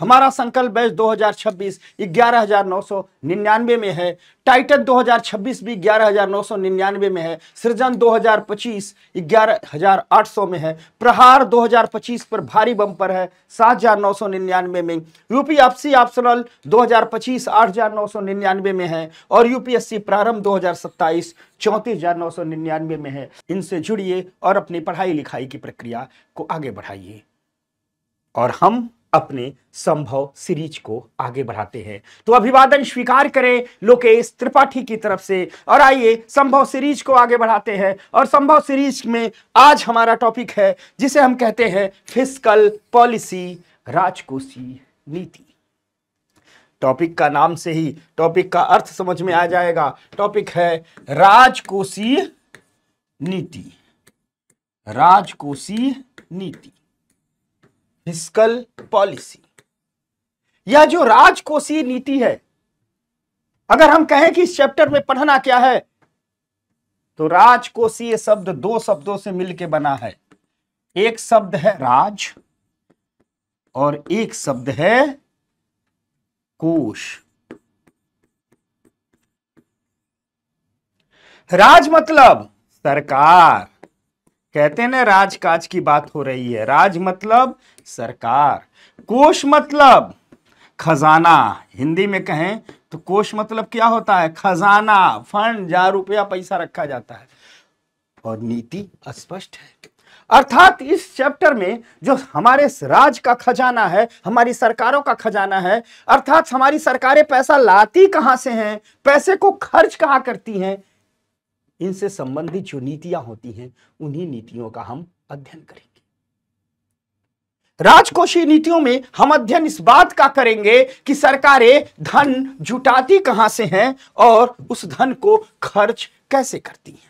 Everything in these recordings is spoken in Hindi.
हमारा संकल्प बैच 2026 ग्यारह में है टाइटन 2026 भी ग्यारह में है सृजन 2025 ग्यारह में है प्रहार 2025 पर भारी बम पर है 7,999 में यूपी आपसी ऑप्शनल 2025 8,999 में है और यूपीएससी प्रारंभ 2027 चौंतीस में है इनसे जुड़िए और अपनी पढ़ाई लिखाई की प्रक्रिया को आगे बढ़ाइए और हम अपने संभव सीरीज को आगे बढ़ाते हैं तो अभिवादन स्वीकार करें लोकेश त्रिपाठी की तरफ से और आइए संभव सीरीज को आगे बढ़ाते हैं और संभव सीरीज में आज हमारा टॉपिक है जिसे हम कहते हैं फिजिकल पॉलिसी राजकोषी नीति टॉपिक का नाम से ही टॉपिक का अर्थ समझ में आ जाएगा टॉपिक है राजकोषीय नीति राजकोषीय नीति फिस्कल पॉलिसी या जो राजकोषीय नीति है अगर हम कहें कि इस चैप्टर में पढ़ना क्या है तो राजकोषीय शब्द दो शब्दों से मिलकर बना है एक शब्द है राज और एक शब्द है कोश राज मतलब सरकार कहते हैं ना राजकाज की बात हो रही है राज मतलब सरकार कोष मतलब खजाना हिंदी में कहें तो कोष मतलब क्या होता है खजाना फंड जहां रुपया पैसा रखा जाता है और नीति स्पष्ट है अर्थात इस चैप्टर में जो हमारे राज का खजाना है हमारी सरकारों का खजाना है अर्थात हमारी सरकारें पैसा लाती कहां से हैं पैसे को खर्च कहां करती हैं इनसे संबंधित जो नीतियां होती हैं उन्हीं नीतियों का हम अध्ययन करेंगे राजकोषीय नीतियों में हम अध्ययन इस बात का करेंगे कि सरकारें धन जुटाती कहां से हैं और उस धन को खर्च कैसे करती हैं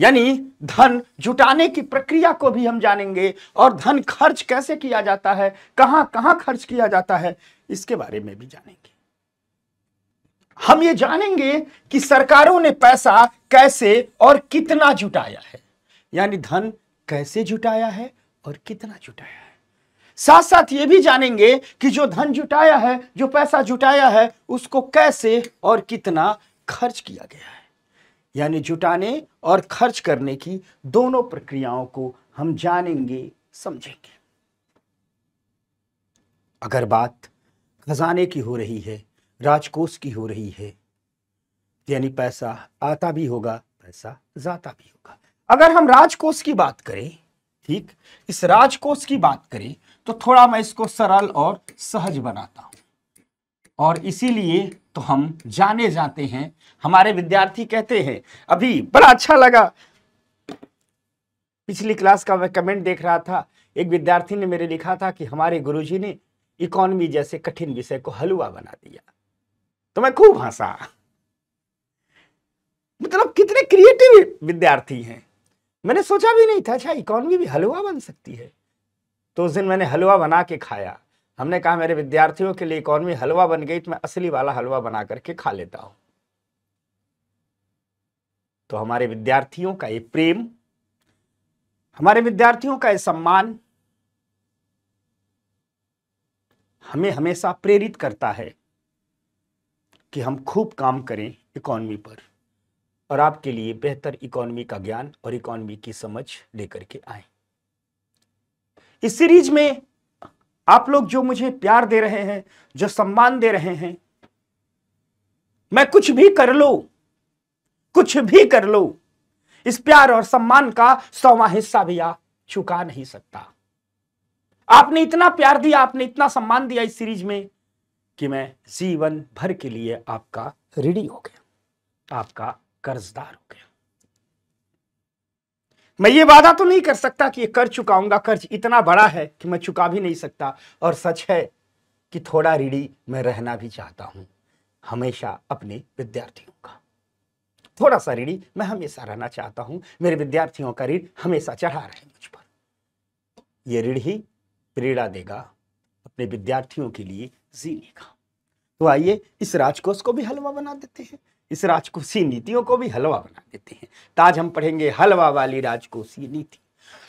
यानी धन जुटाने की प्रक्रिया को भी हम जानेंगे और धन खर्च कैसे किया जाता है कहां कहां खर्च किया जाता है इसके बारे में भी जानेंगे हम ये जानेंगे कि सरकारों ने पैसा कैसे और कितना जुटाया है यानी धन कैसे जुटाया है और कितना जुटाया है साथ साथ ये भी जानेंगे कि जो धन जुटाया है जो पैसा जुटाया है उसको कैसे और कितना खर्च किया गया है यानी जुटाने और खर्च करने की दोनों प्रक्रियाओं को हम जानेंगे समझेंगे अगर बात खजाने की हो रही है राजकोष की हो रही है यानी पैसा आता भी होगा पैसा जाता भी होगा अगर हम राजकोष की बात करें ठीक इस राजकोष की बात करें तो थोड़ा मैं इसको सरल और सहज बनाता हूं और इसीलिए तो हम जाने जाते हैं हमारे विद्यार्थी कहते हैं अभी बड़ा अच्छा लगा पिछली क्लास का मैं कमेंट देख रहा था एक विद्यार्थी ने मेरे लिखा था कि हमारे गुरुजी ने इकोनॉमी जैसे कठिन विषय को हलवा बना दिया तो मैं खूब हंसा मतलब कितने क्रिएटिव विद्यार्थी हैं मैंने सोचा भी नहीं था अच्छा इकोनॉमी भी हलवा बन सकती है तो उस दिन मैंने हलवा बना के खाया हमने कहा मेरे विद्यार्थियों के लिए इकोनॉमी हलवा बन गई तो मैं असली वाला हलवा बना करके खा लेता हूं तो हमारे विद्यार्थियों का ये प्रेम हमारे विद्यार्थियों का ये सम्मान हमें हमेशा प्रेरित करता है कि हम खूब काम करें इकॉनमी पर और आपके लिए बेहतर इकॉनमी का ज्ञान और इकॉनमी की समझ लेकर के आए इस सीरीज में आप लोग जो मुझे प्यार दे रहे हैं जो सम्मान दे रहे हैं मैं कुछ भी कर लो कुछ भी कर लो इस प्यार और सम्मान का सौवा हिस्सा भी आ चुका नहीं सकता आपने इतना प्यार दिया आपने इतना सम्मान दिया इस सीरीज में कि मैं जीवन भर के लिए आपका रेडी हो गया आपका कर्जदार हो गया मैं ये वादा तो नहीं कर सकता कि ये कर चुकाऊंगा कर्ज इतना बड़ा है कि मैं चुका भी नहीं सकता और सच है कि थोड़ा रीढ़ी मैं रहना भी चाहता हूं हमेशा अपने विद्यार्थियों का थोड़ा सा रीढ़ी मैं हमेशा रहना चाहता हूं मेरे विद्यार्थियों का ऋण हमेशा चढ़ा रहे मुझ पर यह ऋण ही प्रेरणा देगा अपने विद्यार्थियों के लिए जीने का तो आइए इस राजकोष को भी हलवा बना देते हैं इस राजकोषी नीतियों को भी हलवा बना देते हैं ताज तो हम पढ़ेंगे हलवा वाली राजकोषीय नीति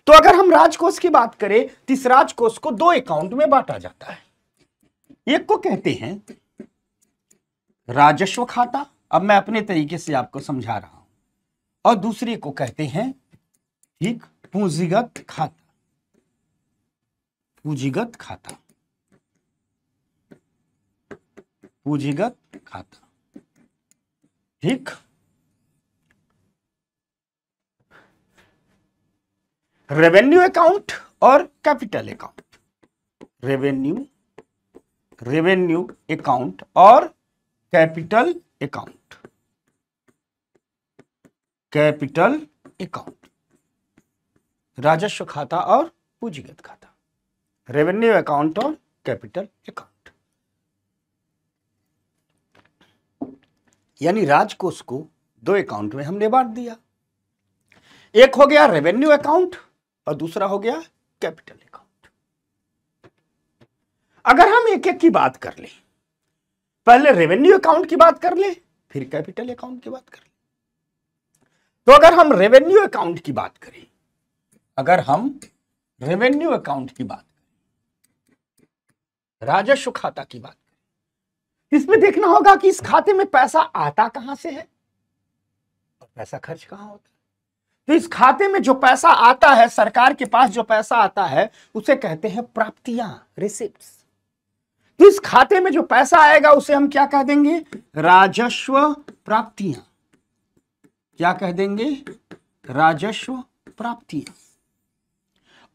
तो अगर हम राजकोष की बात करें तो इस राजकोष को दो अकाउंट में बांटा जाता है एक को कहते हैं राजस्व खाता अब मैं अपने तरीके से आपको समझा रहा हूं और दूसरे को कहते हैं ठीक पूंजीगत खाता पूंजीगत खाता पूंजीगत खाता ठीक रेवेन्यू अकाउंट और capital account revenue revenue account और कैपिटल अकाउंट कैपिटल अकाउंट राजस्व खाता और पूंजीगत खाता रेवेन्यू अकाउंट और कैपिटल अकाउंट यानी राजकोष को दो अकाउंट में हमने बांट दिया एक हो गया रेवेन्यू अकाउंट और दूसरा हो गया कैपिटल अकाउंट अगर हम एक एक की बात कर लें पहले रेवेन्यू अकाउंट की बात कर लें फिर कैपिटल अकाउंट की बात कर लें तो अगर हम रेवेन्यू अकाउंट की बात करें अगर हम रेवेन्यू अकाउंट की बात करें राजस्व खाता की बात इसमें देखना होगा कि इस खाते में पैसा आता कहां से है और पैसा खर्च कहां होता है तो इस खाते में जो पैसा आता है सरकार के पास जो पैसा आता है उसे कहते हैं प्राप्तियां रिसिप्ट तो इस खाते में जो पैसा आएगा उसे हम क्या कह देंगे राजस्व प्राप्तियां क्या कह देंगे राजस्व प्राप्तियां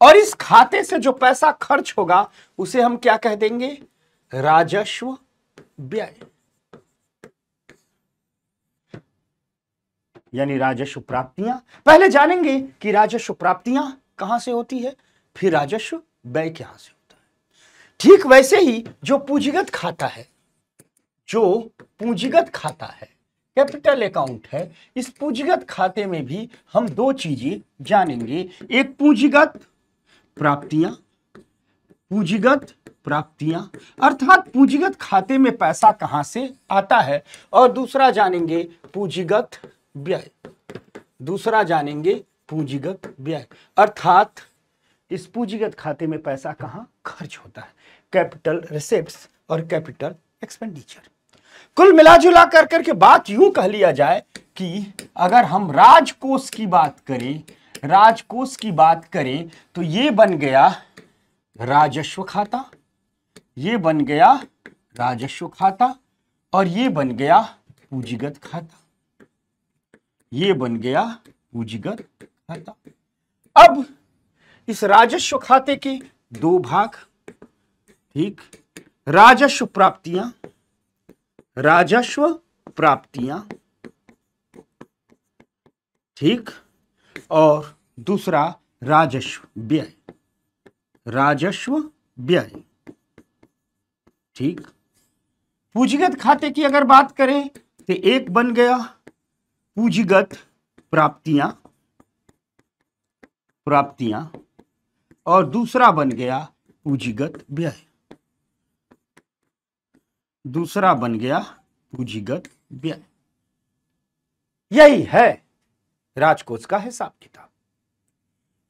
और इस खाते से जो पैसा खर्च होगा उसे हम क्या कह देंगे राजस्व व्यय यानी राजस्व प्राप्तियां पहले जानेंगे कि राजस्व प्राप्तियां कहां से होती है फिर राजस्व व्यय कहां से होता है ठीक वैसे ही जो पूंजीगत खाता है जो पूंजीगत खाता है कैपिटल अकाउंट है इस पूंजीगत खाते में भी हम दो चीजें जानेंगे एक पूंजीगत प्राप्तियां पूंजीगत प्राप्तियां अर्थात पूंजीगत खाते में पैसा कहां से आता है और दूसरा जानेंगे पूंजीगत व्यय दूसरा जानेंगे पूंजीगत व्यय अर्थात इस पूंजीगत खाते में पैसा कहां खर्च होता है कैपिटल रिसिप्ट और कैपिटल एक्सपेंडिचर कुल मिलाजुला कर करके बात यूं कह लिया जाए कि अगर हम राजकोष की बात करें राजकोष की बात करें तो ये बन गया राजस्व खाता ये बन गया राजस्व खाता और ये बन गया पूंजीगत खाता ये बन गया पूंजीगत खाता अब इस राजस्व खाते के दो भाग ठीक राजस्व प्राप्तियां राजस्व प्राप्तियां ठीक और दूसरा राजस्व व्यय राजस्व व्यय ठीक पूंजीगत खाते की अगर बात करें तो एक बन गया पूंजीगत प्राप्तियां प्राप्तियां और दूसरा बन गया पूंजीगत व्यय दूसरा बन गया पूंजीगत व्यय यही है राजकोष का हिसाब किताब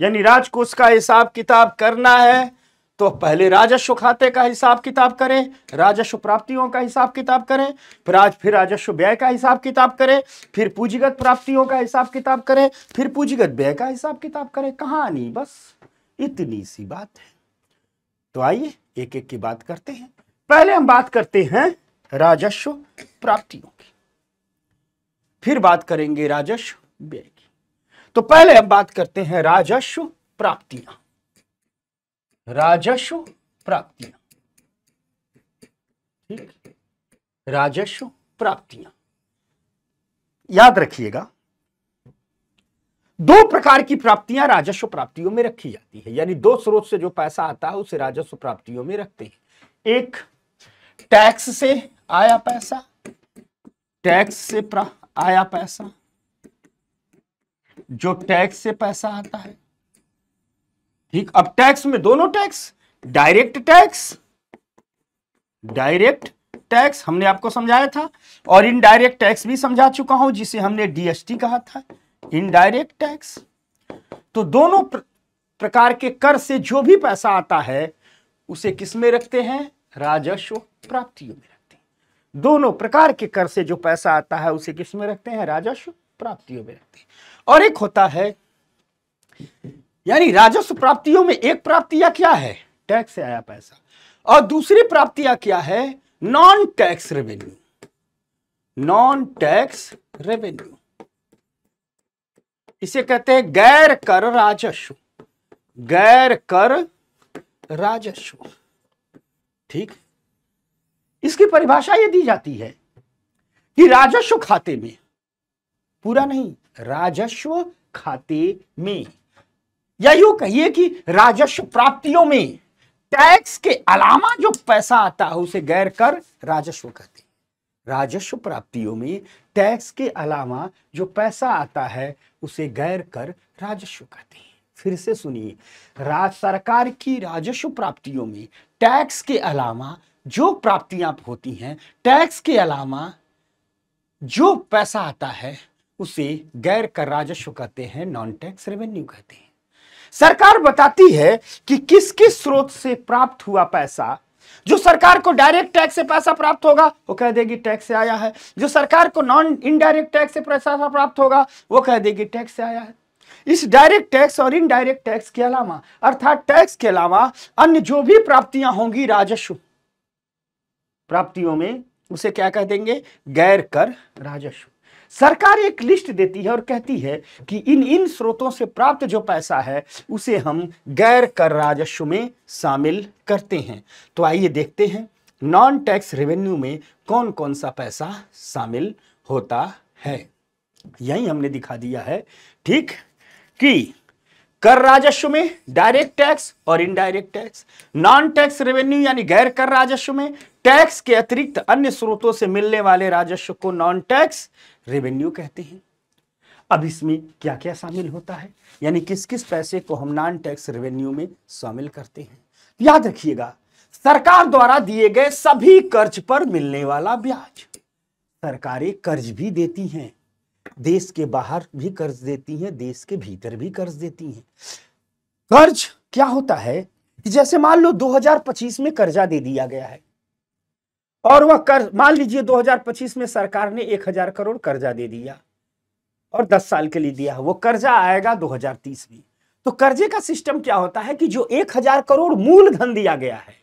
यानी राजकोष का हिसाब किताब करना है तो पहले राजस्व खाते का हिसाब किताब करें राजस्व प्राप्तियों का हिसाब किताब करें फिर आज फिर राजस्व व्यय का हिसाब किताब करें फिर पूंजीगत प्राप्तियों का हिसाब किताब करें फिर पूंजीगत व्यय का हिसाब किताब करें कहानी बस इतनी सी बात है तो आइए एक एक की बात करते हैं पहले हम बात करते हैं राजस्व प्राप्तियों की फिर बात करेंगे राजस्व व्यय तो पहले हम बात करते हैं राजस्व प्राप्तियां राजस्व प्राप्तियां ठीक राजस्व प्राप्तियां याद रखिएगा दो प्रकार की प्राप्तियां राजस्व प्राप्तियों में रखी जाती है यानी दो स्रोत से जो पैसा आता है उसे राजस्व प्राप्तियों में रखते हैं एक टैक्स से आया पैसा टैक्स से आया पैसा जो टैक्स से पैसा आता है ठीक अब टैक्स में दोनों tax direct tax direct tax हमने आपको समझाया था और इनडायरेक्ट टैक्स भी समझा चुका हूं जिसे हमने डीएसटी कहा था इनडायरेक्ट टैक्स तो दोनों प्रकार के कर से जो भी पैसा आता है उसे किस में रखते हैं राजस्व प्राप्तियों में रखते हैं दोनों प्रकार के कर से जो पैसा आता है उसे किस में रखते हैं राजस्व प्राप्तियों में रखते हैं और एक होता है यानी राजस्व प्राप्तियों में एक प्राप्तिया क्या है टैक्स से आया पैसा और दूसरी प्राप्तियां क्या है non tax revenue non tax revenue इसे कहते हैं गैर कर राजस्व गैर कर राजस्व ठीक इसकी परिभाषा यह दी जाती है कि राजस्व खाते में पूरा नहीं राजस्व खाते में या यू कहिए कि राजस्व प्राप्तियों में टैक्स के अलावा जो पैसा आता है उसे गैर कर राजस्व कहते हैं राजस्व प्राप्तियों में टैक्स के अलावा जो पैसा आता है उसे गैर कर राजस्व कहते हैं फिर से सुनिए राज सरकार की राजस्व प्राप्तियों में टैक्स के अलावा जो प्राप्तियां होती हैं टैक्स के अलावा जो पैसा आता है उसे गैर कर राजस्व कहते हैं नॉन टैक्स रेवेन्यू कहते हैं सरकार बताती है कि किस किस स्रोत से प्राप्त हुआ पैसा जो सरकार को डायरेक्ट टैक्स से पैसा प्राप्त होगा वो कह देगी टैक्स से आया है जो सरकार को नॉन इनडायरेक्ट टैक्स से पैसा प्राप्त होगा वो कह देगी टैक्स से आया है इस डायरेक्ट टैक्स और इनडायरेक्ट टैक्स के अलावा अर्थात टैक्स के अलावा अन्य जो भी प्राप्तियां होंगी राजस्व प्राप्तियों में उसे क्या कह देंगे गैर कर राजस्व सरकार एक लिस्ट देती है और कहती है कि इन इन स्रोतों से प्राप्त जो पैसा है उसे हम गैर कर राजस्व में शामिल करते हैं तो आइए देखते हैं नॉन टैक्स रेवेन्यू में कौन कौन सा पैसा शामिल होता है यही हमने दिखा दिया है ठीक कि कर राजस्व में डायरेक्ट टैक्स और indirect tax non tax revenue यानी गैर कर राजस्व में टैक्स के अतिरिक्त अन्य स्रोतों से मिलने वाले राजस्व को नॉन टैक्स रेवेन्यू कहते हैं अब इसमें क्या क्या शामिल होता है यानी किस किस पैसे को हम नॉन टैक्स रेवेन्यू में शामिल करते हैं याद रखिएगा सरकार द्वारा दिए गए सभी कर्ज पर मिलने वाला ब्याज सरकारें कर्ज भी देती हैं देश के बाहर भी कर्ज देती हैं देश के भीतर भी कर्ज देती हैं कर्ज क्या होता है जैसे मान लो 2025 में कर्जा दे दिया गया है और वह कर मान लीजिए 2025 में सरकार ने 1000 करोड़ कर्जा दे दिया और 10 साल के लिए दिया वो कर्जा आएगा 2030 में तो कर्जे का सिस्टम क्या होता है कि जो 1000 करोड़ मूलधन दिया गया है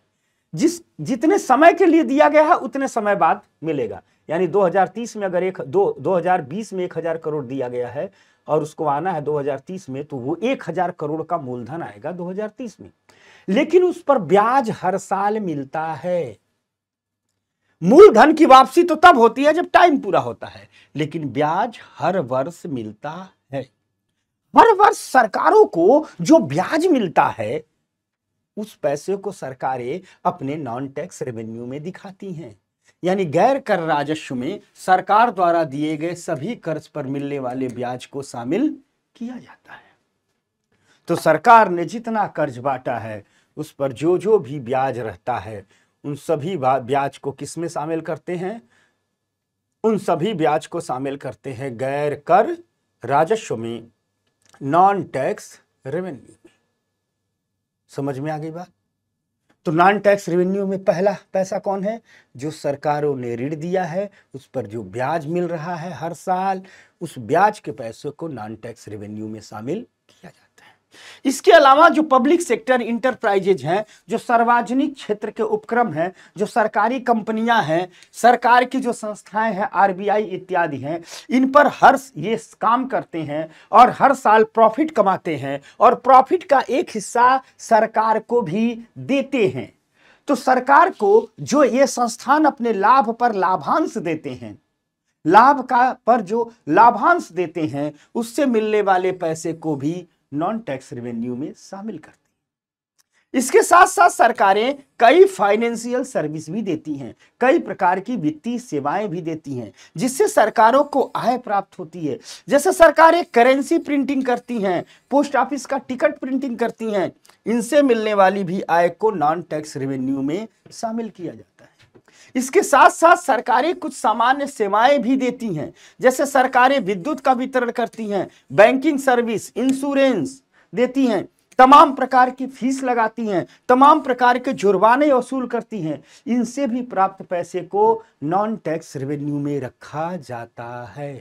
जिस जितने समय के लिए दिया गया है उतने समय बाद मिलेगा यानी 2030 में अगर एक दो बीस में हजार करोड़ दिया गया है और उसको आना है 2030 में तो वो 1000 करोड़ का मूलधन आएगा 2030 में लेकिन उस पर ब्याज हर साल मिलता है मूलधन की वापसी तो तब होती है जब टाइम पूरा होता है लेकिन ब्याज हर वर्ष मिलता है हर वर्ष सरकारों को जो ब्याज मिलता है उस पैसे को सरकारें अपने नॉन टैक्स रेवेन्यू में दिखाती हैं यानी गैर कर राजस्व में सरकार द्वारा दिए गए सभी कर्ज पर मिलने वाले ब्याज को शामिल किया जाता है तो सरकार ने जितना कर्ज बांटा है उस पर जो जो भी ब्याज रहता है उन सभी ब्याज को किस में शामिल करते हैं उन सभी ब्याज को शामिल करते हैं गैर कर राजस्व में नॉन टैक्स रेवेन्यू समझ में आ गई बात तो नॉन टैक्स रेवेन्यू में पहला पैसा कौन है जो सरकारों ने ऋण दिया है उस पर जो ब्याज मिल रहा है हर साल उस ब्याज के पैसे को नॉन टैक्स रेवेन्यू में शामिल इसके अलावा जो पब्लिक सेक्टर इंटरप्राइजेज हैं जो सार्वजनिक क्षेत्र के उपक्रम हैं जो सरकारी कंपनियां हैं सरकार की जो संस्थाएं हैं आरबीआई इत्यादि हैं इन पर हर ये काम करते हैं और हर साल प्रॉफिट कमाते हैं और प्रॉफिट का एक हिस्सा सरकार को भी देते हैं तो सरकार को जो ये संस्थान अपने लाभ पर लाभांश देते हैं लाभ का पर जो लाभांश देते हैं उससे मिलने वाले पैसे को भी नॉन टैक्स रेवेन्यू में शामिल करती इसके साथ साथ सरकारें कई फाइनेंशियल सर्विस भी देती हैं कई प्रकार की वित्तीय सेवाएं भी देती हैं जिससे सरकारों को आय प्राप्त होती है जैसे सरकारें करेंसी प्रिंटिंग करती हैं पोस्ट ऑफिस का टिकट प्रिंटिंग करती हैं इनसे मिलने वाली भी आय को नॉन टैक्स रेवेन्यू में शामिल किया जाता है इसके साथ साथ सरकारें कुछ सामान्य सेवाएं भी देती हैं जैसे सरकारें विद्युत का वितरण करती हैं बैंकिंग सर्विस इंश्योरेंस देती हैं तमाम प्रकार की फीस लगाती हैं तमाम प्रकार के जुर्माने वसूल करती हैं इनसे भी प्राप्त पैसे को नॉन टैक्स रेवेन्यू में रखा जाता है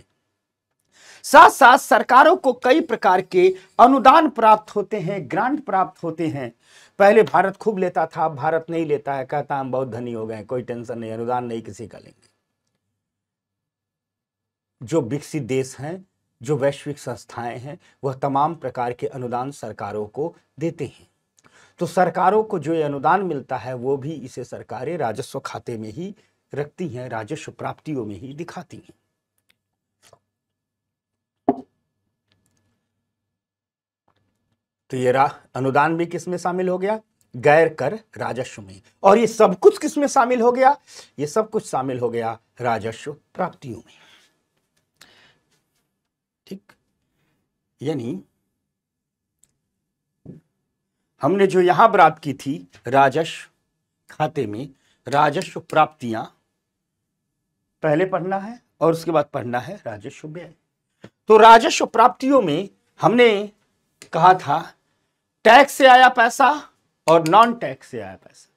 साथ साथ सरकारों को कई प्रकार के अनुदान प्राप्त होते हैं ग्रांट प्राप्त होते हैं पहले भारत खूब लेता था अब भारत नहीं लेता है कहता हम बहुत धनी हो गए कोई टेंशन नहीं अनुदान नहीं किसी का लेंगे जो विकसित देश हैं जो वैश्विक संस्थाएं हैं वह तमाम प्रकार के अनुदान सरकारों को देते हैं तो सरकारों को जो ये अनुदान मिलता है वो भी इसे सरकारें राजस्व खाते में ही रखती हैं राजस्व प्राप्तियों में ही दिखाती हैं तो ये अनुदान भी किस में शामिल हो गया गैर कर राजस्व में और ये सब कुछ किस में शामिल हो गया ये सब कुछ शामिल हो गया राजस्व प्राप्तियों में ठीक यानी हमने जो यहां बात की थी राजस्व खाते में राजस्व प्राप्तियां पहले पढ़ना है और उसके बाद पढ़ना है राजस्व व्यय तो राजस्व प्राप्तियों में हमने कहा था टैक्स से आया पैसा और नॉन टैक्स से आया पैसा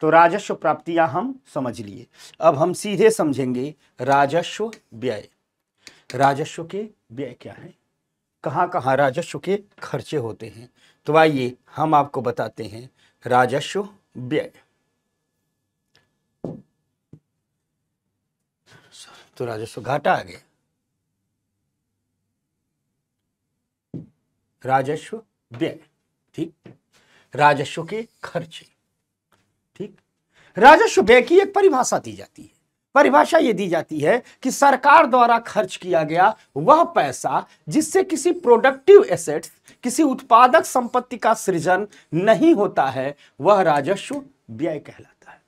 तो राजस्व प्राप्तियां हम समझ लिए अब हम सीधे समझेंगे राजस्व व्यय राजस्व के व्यय क्या है कहाँ कहाँ राजस्व के खर्चे होते हैं तो आइए हम आपको बताते हैं राजस्व व्यय तो राजस्व घाटा आ गया राजस्व व्यय ठीक राजस्व के खर्चे ठीक राजस्व व्यय की एक परिभाषा दी जाती है परिभाषा यह दी जाती है कि सरकार द्वारा खर्च किया गया वह पैसा जिससे किसी प्रोडक्टिव एसेट्स किसी उत्पादक संपत्ति का सृजन नहीं होता है वह राजस्व व्यय कहलाता है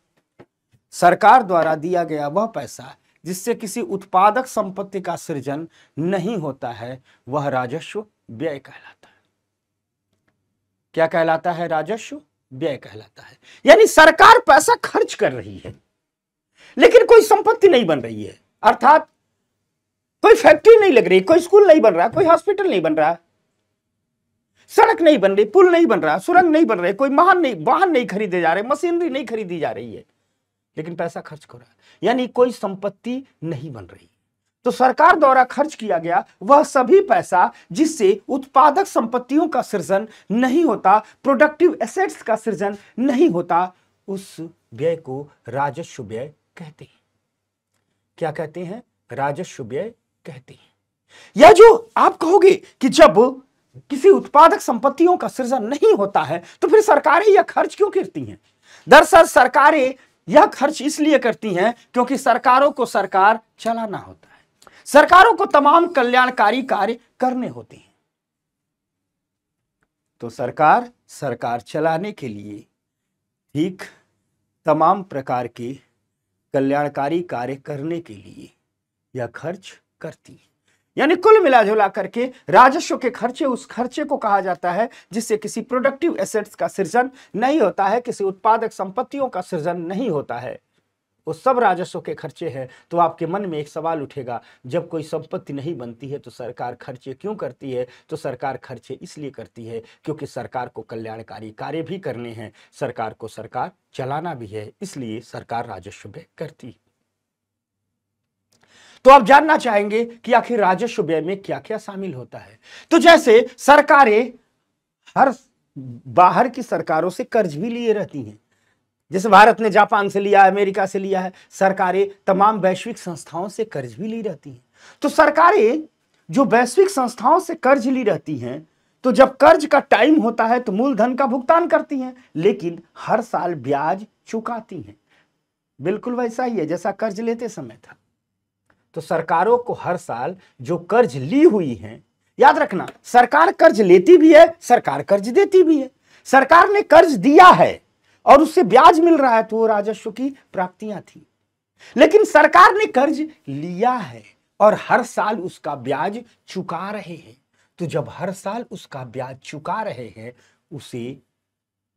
सरकार द्वारा दिया गया वह पैसा जिससे किसी उत्पादक संपत्ति का सृजन नहीं होता है वह राजस्व व्यय कहलाता है क्या कहलाता है राजस्व व्यय कहलाता है यानी सरकार पैसा खर्च कर रही है लेकिन कोई संपत्ति नहीं बन रही है अर्थात कोई फैक्ट्री नहीं लग रही कोई स्कूल नहीं बन रहा कोई हॉस्पिटल नहीं बन रहा सड़क नहीं बन रही पुल नहीं बन रहा सुरंग नहीं बन रहे कोई महान नहीं वाहन नहीं खरीदे जा रहे मशीनरी नहीं खरीदी जा रही है लेकिन पैसा खर्च हो रहा है यानी कोई संपत्ति नहीं बन रही तो सरकार द्वारा खर्च किया गया वह सभी पैसा जिससे उत्पादक संपत्तियों का सृजन नहीं होता प्रोडक्टिव एसेट्स का सृजन नहीं होता उस व्यय को राजस्व व्यय कहते हैं क्या कहते हैं राजस्व व्यय कहते हैं या जो आप कहोगे कि जब किसी उत्पादक संपत्तियों का सृजन नहीं होता है तो फिर सरकारें यह खर्च क्यों करती हैं दरअसल सरकारें यह खर्च इसलिए करती हैं क्योंकि सरकारों को सरकार चलाना होता है सरकारों को तमाम कल्याणकारी कार्य करने होते हैं तो सरकार सरकार चलाने के लिए ठीक तमाम प्रकार के कल्याणकारी कार्य करने के लिए यह खर्च करती है यानी कुल मिला जुला करके राजस्व के खर्चे उस खर्चे को कहा जाता है जिससे किसी प्रोडक्टिव एसेट्स का सृजन नहीं होता है किसी उत्पादक संपत्तियों का सृजन नहीं होता है वो सब राजस्व के खर्चे हैं तो आपके मन में एक सवाल उठेगा जब कोई संपत्ति नहीं बनती है तो सरकार खर्चे क्यों करती है तो सरकार खर्चे इसलिए करती है क्योंकि सरकार को कल्याणकारी कार्य भी करने हैं सरकार को सरकार चलाना भी है इसलिए सरकार राजस्व व्यय करती है तो आप जानना चाहेंगे कि आखिर राजस्व व्यय में क्या क्या शामिल होता है तो जैसे सरकारें हर बाहर की सरकारों से कर्ज भी लिए रहती हैं जैसे भारत ने जापान से लिया अमेरिका से लिया है सरकारें तमाम वैश्विक संस्थाओं से कर्ज भी ली रहती हैं तो सरकारें जो वैश्विक संस्थाओं से कर्ज ली रहती हैं तो जब कर्ज का टाइम होता है तो मूलधन का भुगतान करती हैं लेकिन हर साल ब्याज चुकाती हैं बिल्कुल वैसा ही है जैसा कर्ज लेते समय था तो सरकारों को हर साल जो कर्ज ली हुई है याद रखना सरकार कर्ज लेती भी है सरकार कर्ज देती भी है सरकार ने कर्ज दिया है और उससे ब्याज मिल रहा है तो वो राजस्व की प्राप्तियां थी लेकिन सरकार ने कर्ज लिया है और हर साल उसका ब्याज चुका रहे हैं तो जब हर साल उसका ब्याज चुका रहे हैं उसे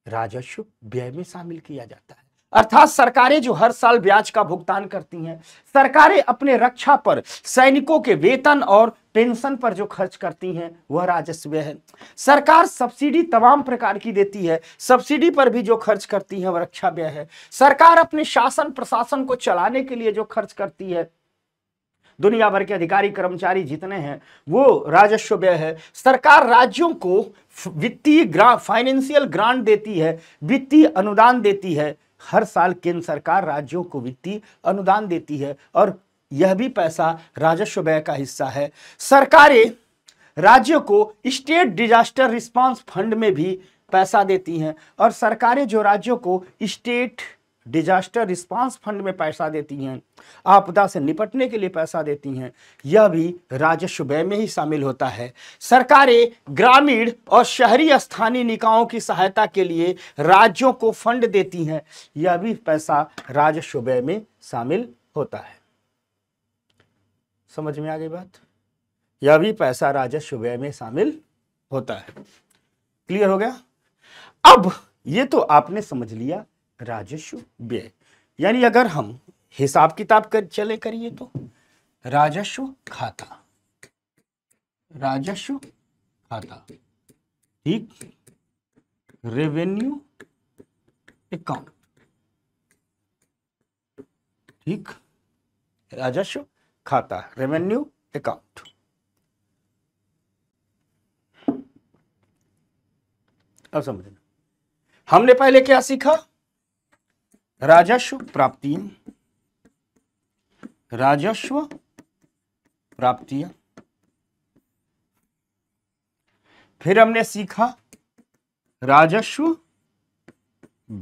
राजस्व व्यय में शामिल किया जाता है अर्थात सरकारें जो हर साल ब्याज का भुगतान करती हैं सरकारें अपने रक्षा पर सैनिकों के वेतन और पेंशन पर जो खर्च करती हैं वह राजस्व है सरकार सब्सिडी तमाम प्रकार की देती है सब्सिडी पर भी जो खर्च करती है वह रक्षा व्यय है सरकार अपने शासन प्रशासन को चलाने के लिए जो खर्च करती है दुनिया भर के अधिकारी कर्मचारी जितने हैं वो राजस्व व्यय है सरकार राज्यों को वित्तीय ग्रांट फाइनेंशियल ग्रांट देती है वित्तीय अनुदान देती है हर साल केंद्र सरकार राज्यों को वित्तीय अनुदान देती है और यह भी पैसा राजस्व व्यय का हिस्सा है सरकारें राज्यों को स्टेट डिजास्टर रिस्पांस फंड में भी पैसा देती हैं और सरकारें जो राज्यों को स्टेट डिजास्टर रिस्पांस फंड में पैसा देती हैं आपदा से निपटने के लिए पैसा देती हैं यह भी राजस्व व्यय में ही शामिल होता है सरकारें ग्रामीण और शहरी स्थानीय निकायों की सहायता के लिए राज्यों को फंड देती हैं यह भी पैसा राजस्व व्यय में शामिल होता है समझ में आ गई बात यह भी पैसा राजस्व व्यय में शामिल होता है क्लियर हो गया अब ये तो आपने समझ लिया राजस्व व्यय यानी अगर हम हिसाब किताब कर चले करिए तो राजस्व खाता राजस्व खाता ठीक रेवेन्यू अकाउंट ठीक राजस्व खाता रेवेन्यू अकाउंट अब समझना हमने पहले क्या सीखा राजस्व प्राप्ति राजस्व प्राप्ति फिर हमने सीखा राजस्व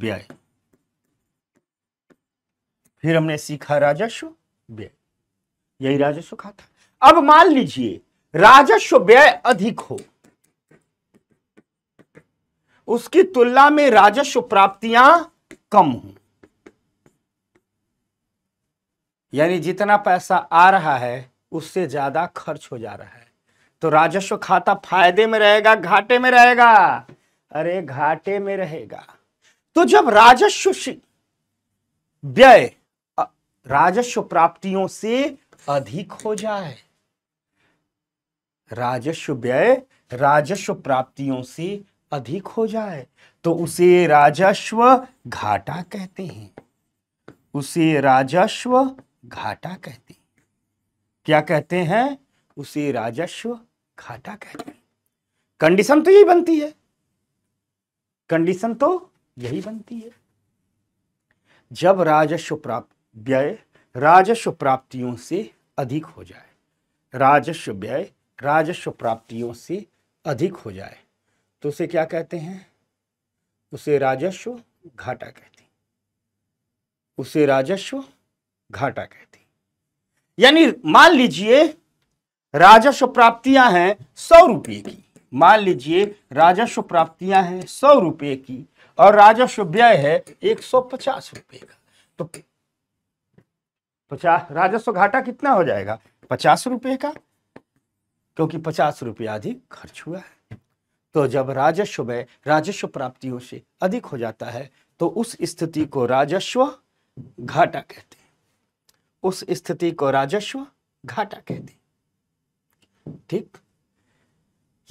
व्यय फिर हमने सीखा राजस्व व्यय यही राजस्व खाता अब मान लीजिए राजस्व व्यय अधिक हो उसकी तुलना में राजस्व प्राप्तियां कम हों यानी जितना पैसा आ रहा है उससे ज़्यादा खर्च हो जा रहा है तो राजस्व खाता फायदे में रहेगा घाटे में रहेगा अरे घाटे में रहेगा तो जब राजस्व व्यय राजस्व प्राप्तियों से अधिक हो जाए राजस्व व्यय राजस्व प्राप्तियों से अधिक हो जाए तो उसे राजस्व घाटा कहते हैं उसे राजस्व घाटा कहते हैं क्या कहते हैं उसे राजस्व घाटा कहते हैं कंडीशन तो यही बनती है कंडीशन तो यही बनती है जब राजस्व प्राप्त व्यय राजस्व प्राप्तियों से अधिक हो जाए राजस्व व्यय राजस्व प्राप्तियों से अधिक हो जाए तो उसे क्या कहते हैं उसे राजस्व घाटा कहते हैं उसे राजस्व घाटा कहती यानी मान लीजिए राजस्व प्राप्तियां हैं सौ रुपये की मान लीजिए राजस्व प्राप्तियां हैं सौ रुपये की और राजस्व व्यय है एक सौ पचास रुपये का तो पचास राजस्व घाटा कितना हो जाएगा पचास रुपये का क्योंकि पचास रुपये अधिक खर्च हुआ है तो जब राजस्व व्यय राजस्व प्राप्तियों से अधिक हो जाता है तो उस स्थिति को राजस्व घाटा कहते हैं उस स्थिति को राजस्व घाटा कहते ठीक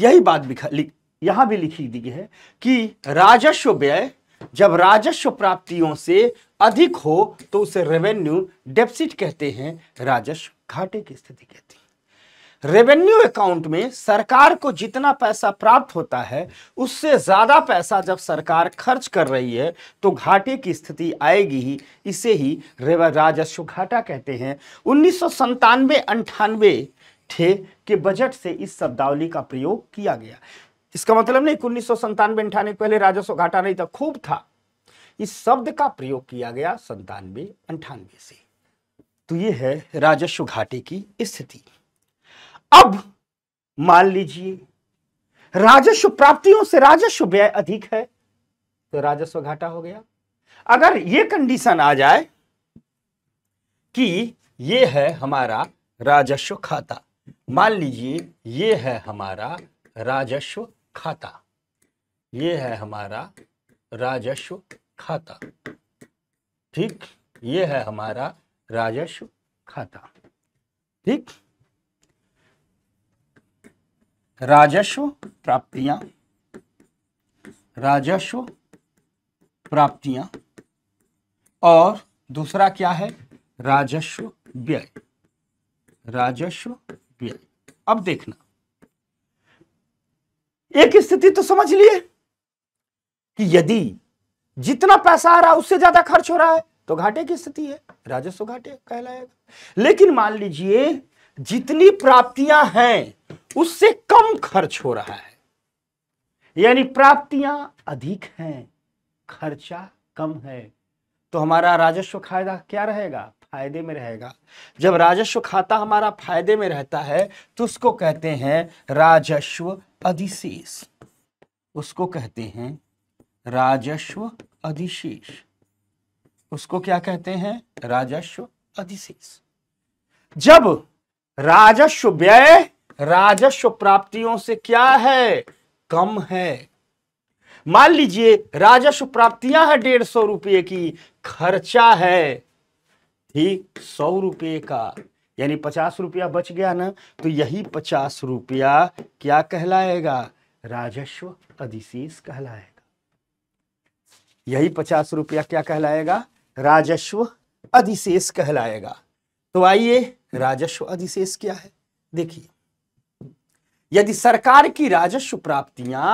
यही बात भी यहां भी लिखी दी है कि राजस्व व्यय जब राजस्व प्राप्तियों से अधिक हो तो उसे रेवेन्यू डेफिसिट कहते हैं राजस्व घाटे की स्थिति कहते हैं रेवेन्यू अकाउंट में सरकार को जितना पैसा प्राप्त होता है उससे ज़्यादा पैसा जब सरकार खर्च कर रही है तो घाटे की स्थिति आएगी ही इसे ही राजस्व घाटा कहते हैं उन्नीस सौ संतानवे अंठानवे थे के बजट से इस शब्दावली का प्रयोग किया गया इसका मतलब नहीं उन्नीस सौ संतानवे अंठानवे पहले राजस्व घाटा नहीं था खूब था इस शब्द का प्रयोग किया गया संतानवे अंठानवे से तो ये है राजस्व घाटे की स्थिति अब मान लीजिए राजस्व प्राप्तियों से राजस्व व्यय अधिक है तो राजस्व घाटा हो गया अगर यह कंडीशन आ जाए कि यह है हमारा राजस्व खाता मान लीजिए यह है हमारा राजस्व खाता यह है हमारा राजस्व खाता ठीक यह है हमारा राजस्व खाता ठीक राजस्व प्राप्तियां राजस्व प्राप्तियां और दूसरा क्या है राजस्व व्यय राजस्व व्यय अब देखना एक स्थिति तो समझ लिए कि यदि जितना पैसा आ रहा है उससे ज्यादा खर्च हो रहा है तो घाटे की स्थिति है राजस्व घाटे कहलाएगा लेकिन मान लीजिए जितनी प्राप्तियां हैं उससे कम खर्च हो रहा है यानी प्राप्तियां अधिक हैं खर्चा कम है तो हमारा राजस्व फायदा क्या रहेगा फायदे में रहेगा जब राजस्व खाता हमारा फायदे में रहता है तो उसको कहते हैं राजस्व अधिशेष उसको कहते हैं राजस्व अधिशेष उसको क्या कहते हैं राजस्व अधिशेष जब राजस्व व्यय राजस्व प्राप्तियों से क्या है कम है मान लीजिए राजस्व प्राप्तियां है डेढ़ सौ रुपये की खर्चा है ठीक सौ रुपये का यानी पचास रुपया बच गया ना तो यही पचास रुपया क्या कहलाएगा राजस्व अधिशेष कहलाएगा यही पचास रुपया क्या कहलाएगा राजस्व अधिशेष कहलाएगा तो आइए राजस्व अधिशेष क्या है देखिए यदि सरकार की राजस्व प्राप्तियां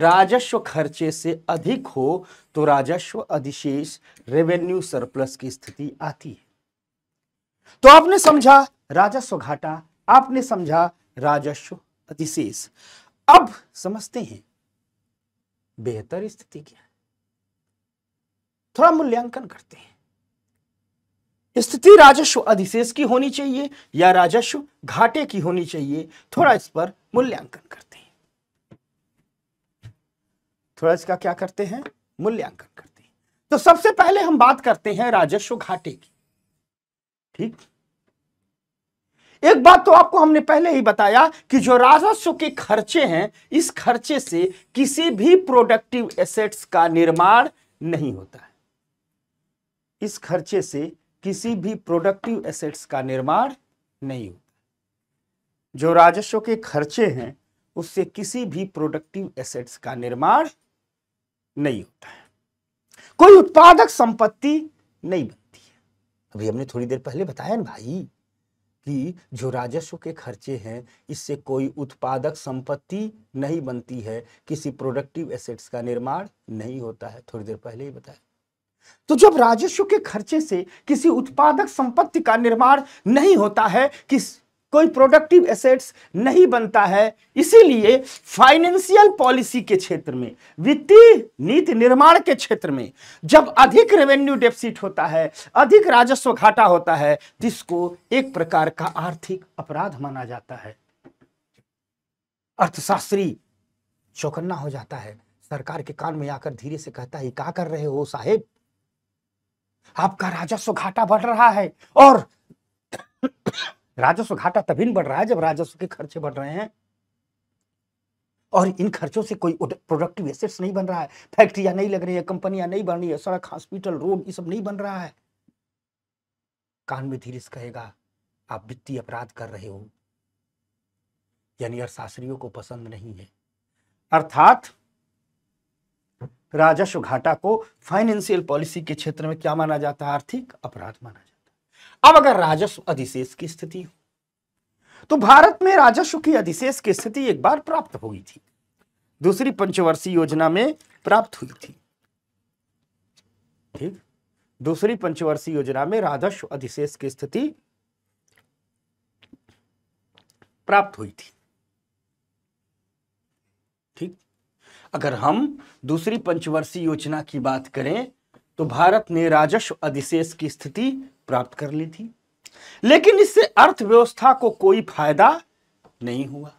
राजस्व खर्चे से अधिक हो तो राजस्व अधिशेष रेवेन्यू सरप्लस की स्थिति आती है तो आपने समझा राजस्व घाटा आपने समझा राजस्व अधिशेष अब समझते हैं बेहतर स्थिति क्या है थोड़ा मूल्यांकन करते हैं स्थिति राजस्व अधिशेष की होनी चाहिए या राजस्व घाटे की होनी चाहिए थोड़ा इस पर मूल्यांकन करते हैं थोड़ा इसका क्या करते हैं मूल्यांकन करते हैं तो सबसे पहले हम बात करते हैं राजस्व घाटे की ठीक एक बात तो आपको हमने पहले ही बताया कि जो राजस्व के खर्चे हैं इस खर्चे से किसी भी प्रोडक्टिव एसेट्स का निर्माण नहीं होता है इस खर्चे से किसी भी प्रोडक्टिव एसेट्स का निर्माण नहीं होता जो राजस्व के खर्चे हैं उससे किसी भी प्रोडक्टिव एसेट्स का निर्माण नहीं होता है कोई उत्पादक संपत्ति नहीं बनती है अभी हमने थोड़ी देर पहले बताया ना भाई कि जो राजस्व के खर्चे हैं इससे कोई उत्पादक संपत्ति नहीं बनती है किसी प्रोडक्टिव एसेट्स का निर्माण नहीं होता है थोड़ी देर पहले ही बताया तो जब राजस्व के खर्चे से किसी उत्पादक संपत्ति का निर्माण नहीं होता है किस कोई प्रोडक्टिव एसेट्स नहीं बनता है इसीलिए फाइनेंशियल पॉलिसी के क्षेत्र में वित्तीय नीति निर्माण के क्षेत्र में जब अधिक रेवेन्यू डेफिसिट होता है अधिक राजस्व घाटा होता है जिसको एक प्रकार का आर्थिक अपराध माना जाता है अर्थशास्त्री चौकन्ना हो जाता है सरकार के कान में आकर धीरे से कहता है क्या कर रहे हो साहेब आपका राजस्व घाटा बढ़ रहा है और राजस्व घाटा तभी बढ़ रहा है जब राजस्व के खर्चे बढ़ रहे हैं और इन खर्चों से कोई प्रोडक्टिव एसेट्स नहीं बन रहा है फैक्ट्रियां नहीं लग रही है कंपनियां नहीं बन रही है सड़क हॉस्पिटल रोड ये सब नहीं बन रहा है कान में धीरे कहेगा आप वित्तीय अपराध कर रहे हो यानी अर्थशास्त्रियों को पसंद नहीं है अर्थात राजस्व घाटा को फाइनेंशियल पॉलिसी के क्षेत्र में क्या माना जाता है आर्थिक अपराध माना जाता है अब अगर राजस्व अधिशेष की स्थिति हो तो भारत में राजस्व की अधिशेष की स्थिति एक बार प्राप्त हुई थी दूसरी पंचवर्षीय योजना में प्राप्त हुई थी ठीक दूसरी पंचवर्षीय योजना में राजस्व अधिशेष की स्थिति प्राप्त हुई थी ठीक अगर हम दूसरी पंचवर्षीय योजना की बात करें तो भारत ने राजस्व अधिशेष की स्थिति प्राप्त कर ली थी लेकिन इससे अर्थव्यवस्था को कोई फायदा नहीं हुआ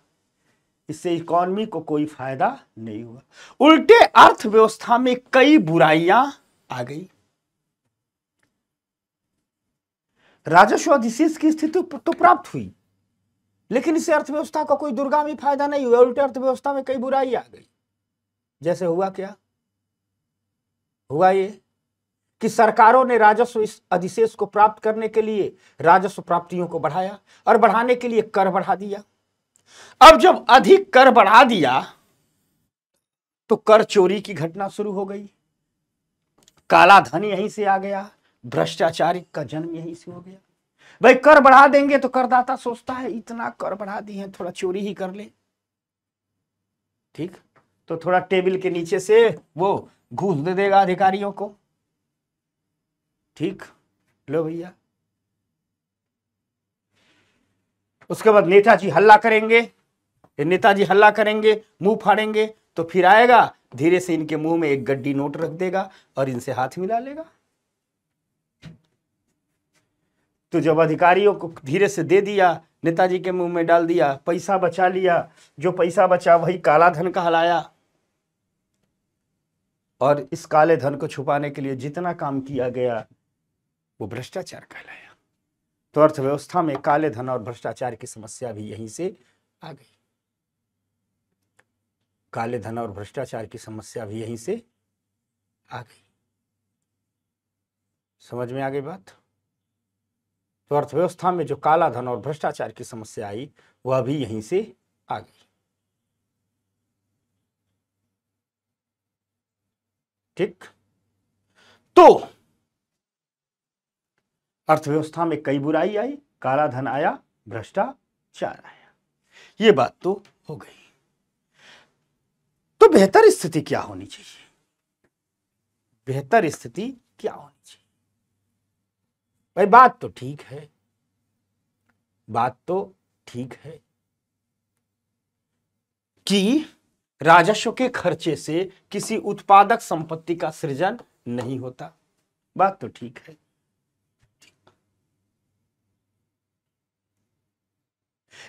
इससे इकोनॉमी को कोई फायदा नहीं हुआ उल्टे अर्थव्यवस्था में कई बुराइयां आ गई राजस्व अधिशेष की स्थिति तो प्राप्त हुई लेकिन इससे अर्थव्यवस्था का को कोई दुर्गामी फायदा नहीं हुआ उल्टे अर्थव्यवस्था में कई बुराई आ गई जैसे हुआ क्या हुआ ये कि सरकारों ने राजस्व इस अधिशेष को प्राप्त करने के लिए राजस्व प्राप्तियों को बढ़ाया और बढ़ाने के लिए कर बढ़ा दिया अब जब अधिक कर बढ़ा दिया तो कर चोरी की घटना शुरू हो गई काला धन यहीं से आ गया भ्रष्टाचारी का जन्म यहीं से हो गया भाई कर बढ़ा देंगे तो करदाता सोचता है इतना कर बढ़ा दिए थोड़ा चोरी ही कर ले ठीक तो थोड़ा टेबल के नीचे से वो घूस दे देगा अधिकारियों को ठीक लो भैया उसके बाद नेताजी हल्ला करेंगे नेताजी हल्ला करेंगे मुंह फाड़ेंगे तो फिर आएगा धीरे से इनके मुंह में एक गड्डी नोट रख देगा और इनसे हाथ मिला लेगा तो जब अधिकारियों को धीरे से दे दिया नेताजी के मुंह में डाल दिया पैसा बचा लिया जो पैसा बचा वही काला धन कहलाया और इस काले धन को छुपाने के लिए जितना काम किया गया वो भ्रष्टाचार कहलाया तो अर्थव्यवस्था में काले धन और भ्रष्टाचार की समस्या भी यहीं से आ गई काले धन और भ्रष्टाचार की समस्या भी यहीं से आ गई समझ में आ गई बात तो अर्थव्यवस्था में जो काला धन और भ्रष्टाचार की समस्या आई वह भी यहीं से आ गई ठीक तो अर्थव्यवस्था में कई बुराई आई काला धन आया भ्रष्टाचार आया ये बात तो हो गई तो बेहतर स्थिति क्या होनी चाहिए बेहतर स्थिति क्या होनी चाहिए भाई बात तो ठीक है बात तो ठीक है कि राजस्व के खर्चे से किसी उत्पादक संपत्ति का सृजन नहीं होता बात तो ठीक है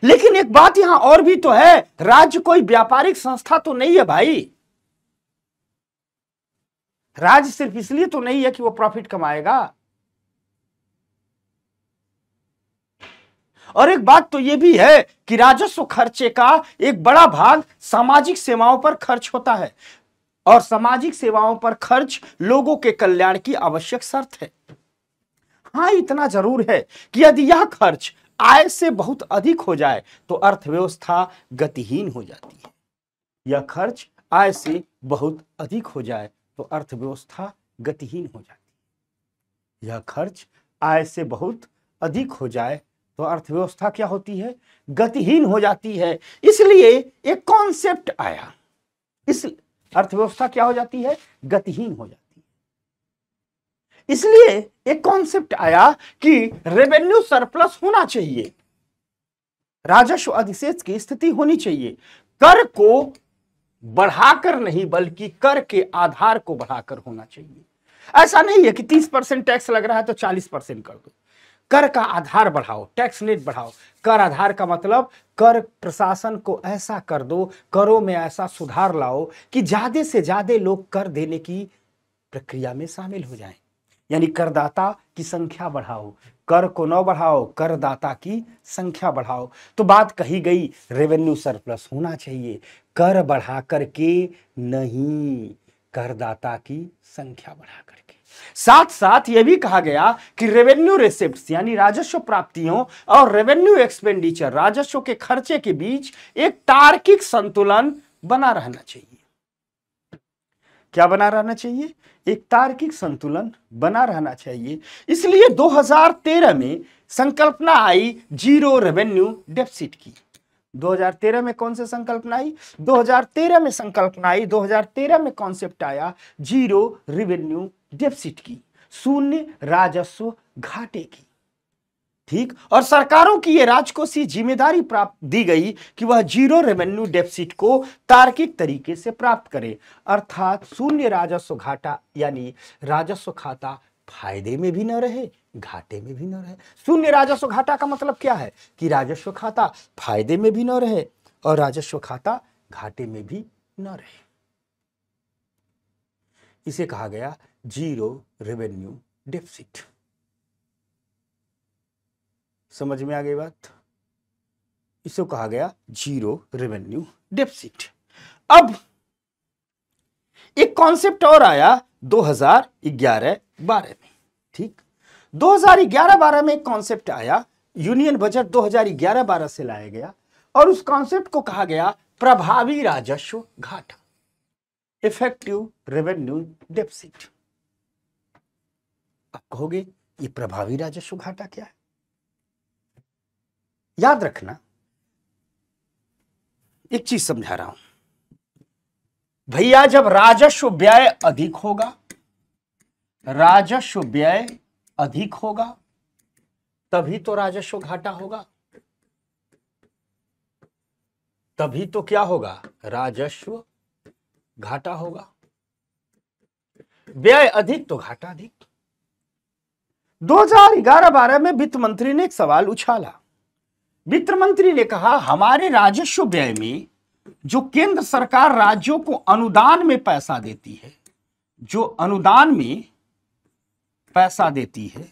लेकिन एक बात यहां और भी तो है राज्य कोई व्यापारिक संस्था तो नहीं है भाई राज्य सिर्फ इसलिए तो नहीं है कि वो प्रॉफिट कमाएगा और एक बात तो ये भी है कि राजस्व खर्चे का एक बड़ा भाग सामाजिक सेवाओं पर खर्च होता है और सामाजिक सेवाओं पर खर्च लोगों के कल्याण की आवश्यक शर्त है हाँ इतना जरूर है कि यदि यह खर्च आय से बहुत अधिक हो जाए तो अर्थव्यवस्था गतिहीन हो जाती है यह खर्च आय से बहुत अधिक हो जाए तो अर्थव्यवस्था गतिहीन हो जाती है यह खर्च आय से बहुत अधिक हो जाए तो अर्थव्यवस्था क्या होती है गतिहीन हो जाती है इसलिए एक कॉन्सेप्ट आया इस अर्थव्यवस्था क्या हो जाती है गतिहीन हो जाती है इसलिए एक कॉन्सेप्ट आया कि रेवेन्यू सरप्लस होना चाहिए राजस्व अधिशेष की स्थिति होनी चाहिए कर को बढ़ाकर नहीं बल्कि कर के आधार को बढ़ाकर होना चाहिए ऐसा नहीं है कि 30 परसेंट टैक्स लग रहा है तो 40 परसेंट कर दो कर का आधार बढ़ाओ टैक्स रेट बढ़ाओ कर आधार का मतलब कर प्रशासन को ऐसा कर दो करों में ऐसा सुधार लाओ कि ज़्यादा से ज़्यादा लोग कर देने की प्रक्रिया में शामिल हो जाएं यानी करदाता की संख्या बढ़ाओ कर को न बढ़ाओ करदाता की संख्या बढ़ाओ तो बात कही गई रेवेन्यू सरप्लस होना चाहिए कर बढ़ा करके नहीं करदाता की संख्या बढ़ा करके साथ साथ यह भी कहा गया कि रेवेन्यू रिसिप्ट यानी राजस्व प्राप्तियों और रेवेन्यू एक्सपेंडिचर राजस्व के खर्चे के बीच एक तार्किक संतुलन बना रहना चाहिए क्या बना रहना चाहिए एक तार्किक संतुलन बना रहना चाहिए इसलिए 2013 में संकल्पना आई जीरो रेवेन्यू डेफिसिट की 2013 में कौन से संकल्पना आई 2013 में संकल्पना आई 2013 में कॉन्सेप्ट आया जीरो रेवेन्यू डेफिसिट की शून्य राजस्व घाटे की ठीक और सरकारों की यह राजकोषीय जिम्मेदारी प्राप्त दी गई कि वह जीरो रेवेन्यू डेफिसिट को तार्किक तरीके से प्राप्त करे अर्थात शून्य राजस्व घाटा यानी राजस्व खाता फायदे में भी न रहे घाटे में भी न रहे शून्य राजस्व घाटा का मतलब क्या है कि राजस्व खाता फायदे में भी न रहे और राजस्व खाता घाटे में भी न रहे इसे कहा गया जीरो रेवेन्यू डेफिसिट समझ में आ गई बात इसको कहा गया जीरो रेवेन्यू डेफिसिट अब एक कॉन्सेप्ट और आया 2011-12 में ठीक 2011-12 में एक कॉन्सेप्ट आया यूनियन बजट 2011-12 से लाया गया और उस कॉन्सेप्ट को कहा गया प्रभावी राजस्व घाटा इफेक्टिव रेवेन्यू डेफिसिट आप कहोगे ये प्रभावी राजस्व घाटा क्या है याद रखना एक चीज समझा रहा हूं भैया जब राजस्व व्यय अधिक होगा राजस्व व्यय अधिक होगा तभी तो राजस्व घाटा होगा तभी तो क्या होगा राजस्व घाटा होगा व्यय अधिक तो घाटा अधिक 2011-12 में वित्त मंत्री ने एक सवाल उछाला वित्त मंत्री ने कहा हमारे राजस्व व्यय में जो केंद्र सरकार राज्यों को अनुदान में पैसा देती है जो अनुदान में पैसा देती है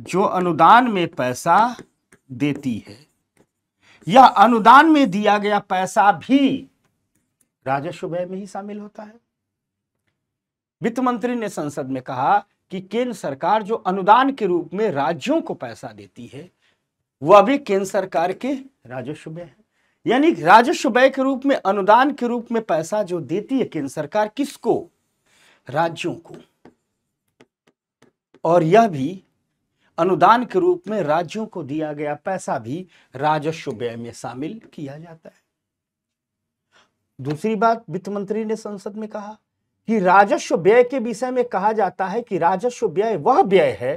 जो अनुदान में पैसा देती है यह अनुदान में दिया गया पैसा भी राजस्व व्यय में ही शामिल होता है वित्त मंत्री ने संसद में कहा कि केंद्र सरकार जो अनुदान के रूप में राज्यों को पैसा देती है वह भी केंद्र सरकार के राजस्व व्यय है यानी राजस्व व्यय के रूप में अनुदान के रूप में पैसा जो देती है केंद्र सरकार किसको राज्यों को और यह भी अनुदान के रूप में राज्यों को दिया गया पैसा भी राजस्व व्यय में शामिल किया जाता है दूसरी बात वित्त मंत्री ने संसद में कहा कि राजस्व व्यय के विषय में कहा जाता है कि राजस्व व्यय वह व्यय है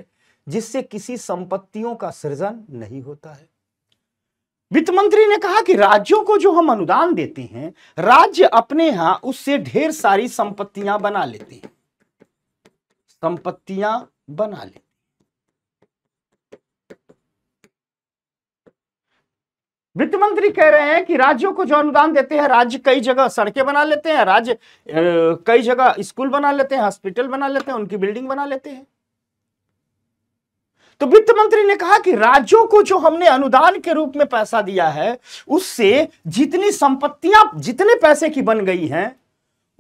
जिससे किसी संपत्तियों का सृजन नहीं होता है वित्त मंत्री ने कहा कि राज्यों को जो हम अनुदान देते हैं राज्य अपने यहां उससे ढेर सारी संपत्तियां बना लेते हैं संपत्तियां बना लेते वित्त मंत्री कह रहे हैं कि राज्यों को जो अनुदान देते हैं राज्य कई जगह सड़कें बना लेते हैं राज्य कई जगह स्कूल बना लेते हैं हॉस्पिटल बना लेते हैं उनकी बिल्डिंग बना लेते हैं तो वित्त मंत्री ने कहा कि राज्यों को जो हमने अनुदान के रूप में पैसा दिया है उससे जितनी संपत्तियां जितने पैसे की बन गई हैं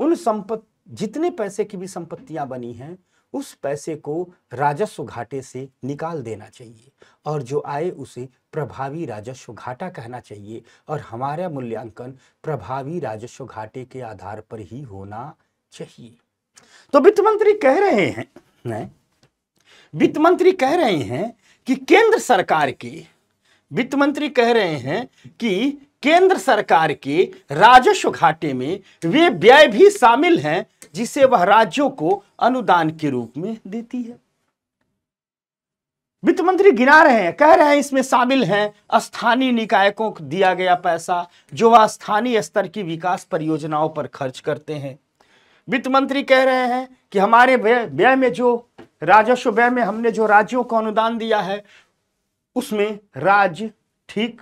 उन संपत्ति जितने पैसे की भी संपत्तियां बनी हैं उस पैसे को राजस्व घाटे से निकाल देना चाहिए और जो आए उसे प्रभावी राजस्व घाटा कहना चाहिए और हमारा मूल्यांकन प्रभावी राजस्व घाटे के आधार पर ही होना चाहिए तो वित्त मंत्री कह रहे हैं वित्त मंत्री कह रहे हैं कि केंद्र सरकार के वित्त मंत्री कह रहे हैं कि केंद्र सरकार के राजस्व घाटे में वे व्यय भी शामिल हैं जिसे वह राज्यों को अनुदान के रूप में देती है वित्त मंत्री गिना रहे हैं कह रहे हैं इसमें शामिल हैं स्थानीय निकायकों को दिया गया पैसा जो वह स्थानीय स्तर की विकास परियोजनाओं पर खर्च करते हैं वित्त मंत्री कह रहे हैं कि हमारे व्यय में जो राजस्व व्यय में हमने जो राज्यों को अनुदान दिया है उसमें राज्य ठीक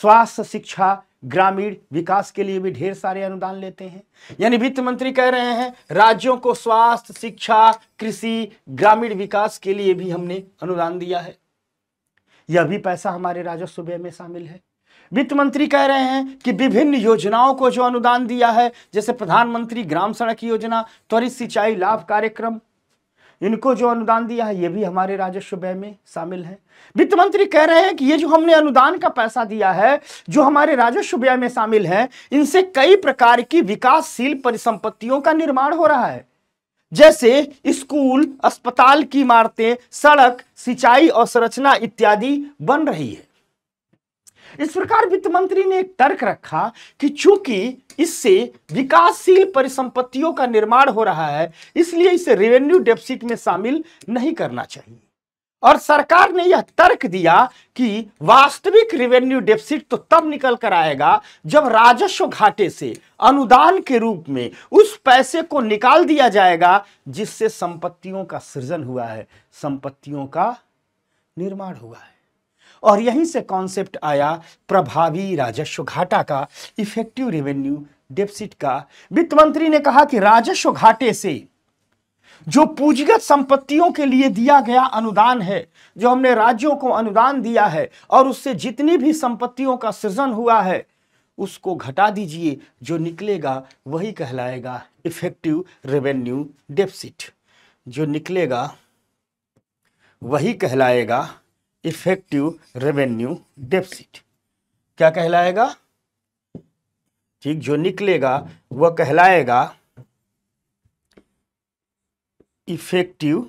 स्वास्थ्य शिक्षा ग्रामीण विकास के लिए भी ढेर सारे अनुदान लेते हैं यानी वित्त मंत्री कह रहे हैं राज्यों को स्वास्थ्य शिक्षा कृषि ग्रामीण विकास के लिए भी हमने अनुदान दिया है यह भी पैसा हमारे राजस्व व्यय में शामिल है वित्त मंत्री कह रहे हैं कि विभिन्न योजनाओं को जो अनुदान दिया है जैसे प्रधानमंत्री ग्राम सड़क योजना त्वरित सिंचाई लाभ कार्यक्रम इनको जो अनुदान दिया है ये भी हमारे राजस्व व्यय में शामिल है वित्त मंत्री कह रहे हैं कि ये जो हमने अनुदान का पैसा दिया है जो हमारे राजस्व व्यय में शामिल है इनसे कई प्रकार की विकासशील परिसंपत्तियों का निर्माण हो रहा है जैसे स्कूल अस्पताल की इमारतें सड़क सिंचाई और संरचना इत्यादि बन रही है इस प्रकार वित्त मंत्री ने एक तर्क रखा कि चूंकि इससे विकासशील परिसंपत्तियों का निर्माण हो रहा है इसलिए इसे रेवेन्यू डेफिसिट में शामिल नहीं करना चाहिए और सरकार ने यह तर्क दिया कि वास्तविक रेवेन्यू डेफिसिट तो तब निकल कर आएगा जब राजस्व घाटे से अनुदान के रूप में उस पैसे को निकाल दिया जाएगा जिससे संपत्तियों का सृजन हुआ है संपत्तियों का निर्माण हुआ है और यहीं से कॉन्सेप्ट आया प्रभावी राजस्व घाटा का इफेक्टिव रेवेन्यू डेफिसिट का वित्त मंत्री ने कहा कि राजस्व घाटे से जो पूंजीगत संपत्तियों के लिए दिया गया अनुदान है जो हमने राज्यों को अनुदान दिया है और उससे जितनी भी संपत्तियों का सृजन हुआ है उसको घटा दीजिए जो निकलेगा वही कहलाएगा इफेक्टिव रेवेन्यू डेफिसिट जो निकलेगा वही कहलाएगा इफेक्टिव रेवेन्यू डेफिसिट क्या कहलाएगा ठीक जो निकलेगा वह कहलाएगा इफेक्टिव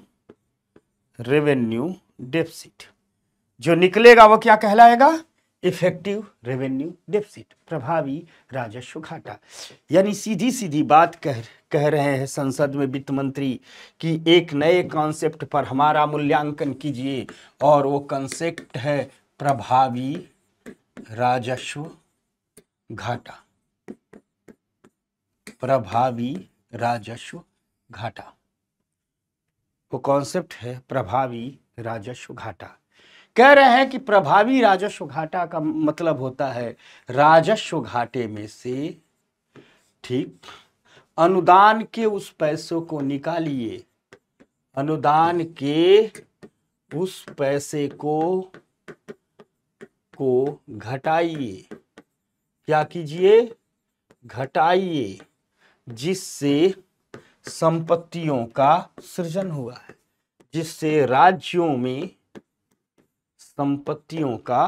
रेवेन्यू डेफिसिट जो निकलेगा वह क्या कहलाएगा इफेक्टिव रेवेन्यू डेफिसिट प्रभावी राजस्व घाटा यानी सीधी सीधी बात कह कह रहे हैं संसद में वित्त मंत्री कि एक नए कॉन्सेप्ट पर हमारा मूल्यांकन कीजिए और वो कॉन्सेप्ट है प्रभावी राजस्व घाटा प्रभावी राजस्व घाटा वो कॉन्सेप्ट है प्रभावी राजस्व घाटा कह रहे हैं कि प्रभावी राजस्व घाटा का मतलब होता है राजस्व घाटे में से ठीक अनुदान के उस पैसों को निकालिए अनुदान के उस पैसे को को घटाइए क्या कीजिए घटाइए जिससे संपत्तियों का सृजन हुआ है जिससे राज्यों में संपत्तियों का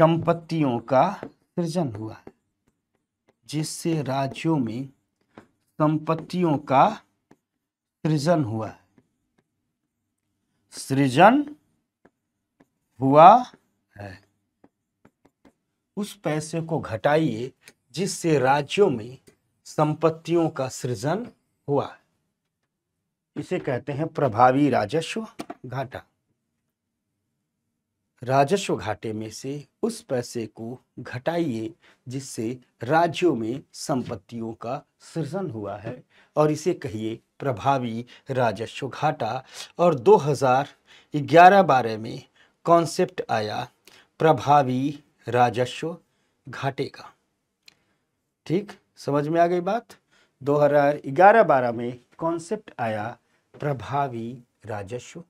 संपत्तियों का सृजन हुआ जिससे राज्यों में संपत्तियों का सृजन हुआ सृजन हुआ है उस पैसे को घटाइए जिससे राज्यों में संपत्तियों का सृजन हुआ इसे कहते हैं प्रभावी राजस्व घाटा राजस्व घाटे में से उस पैसे को घटाइए जिससे राज्यों में संपत्तियों का सृजन हुआ है और इसे कहिए प्रभावी राजस्व घाटा और 2011-12 में कॉन्सेप्ट आया प्रभावी राजस्व घाटे का ठीक समझ में आ गई बात 2011-12 में कॉन्सेप्ट आया प्रभावी राजस्व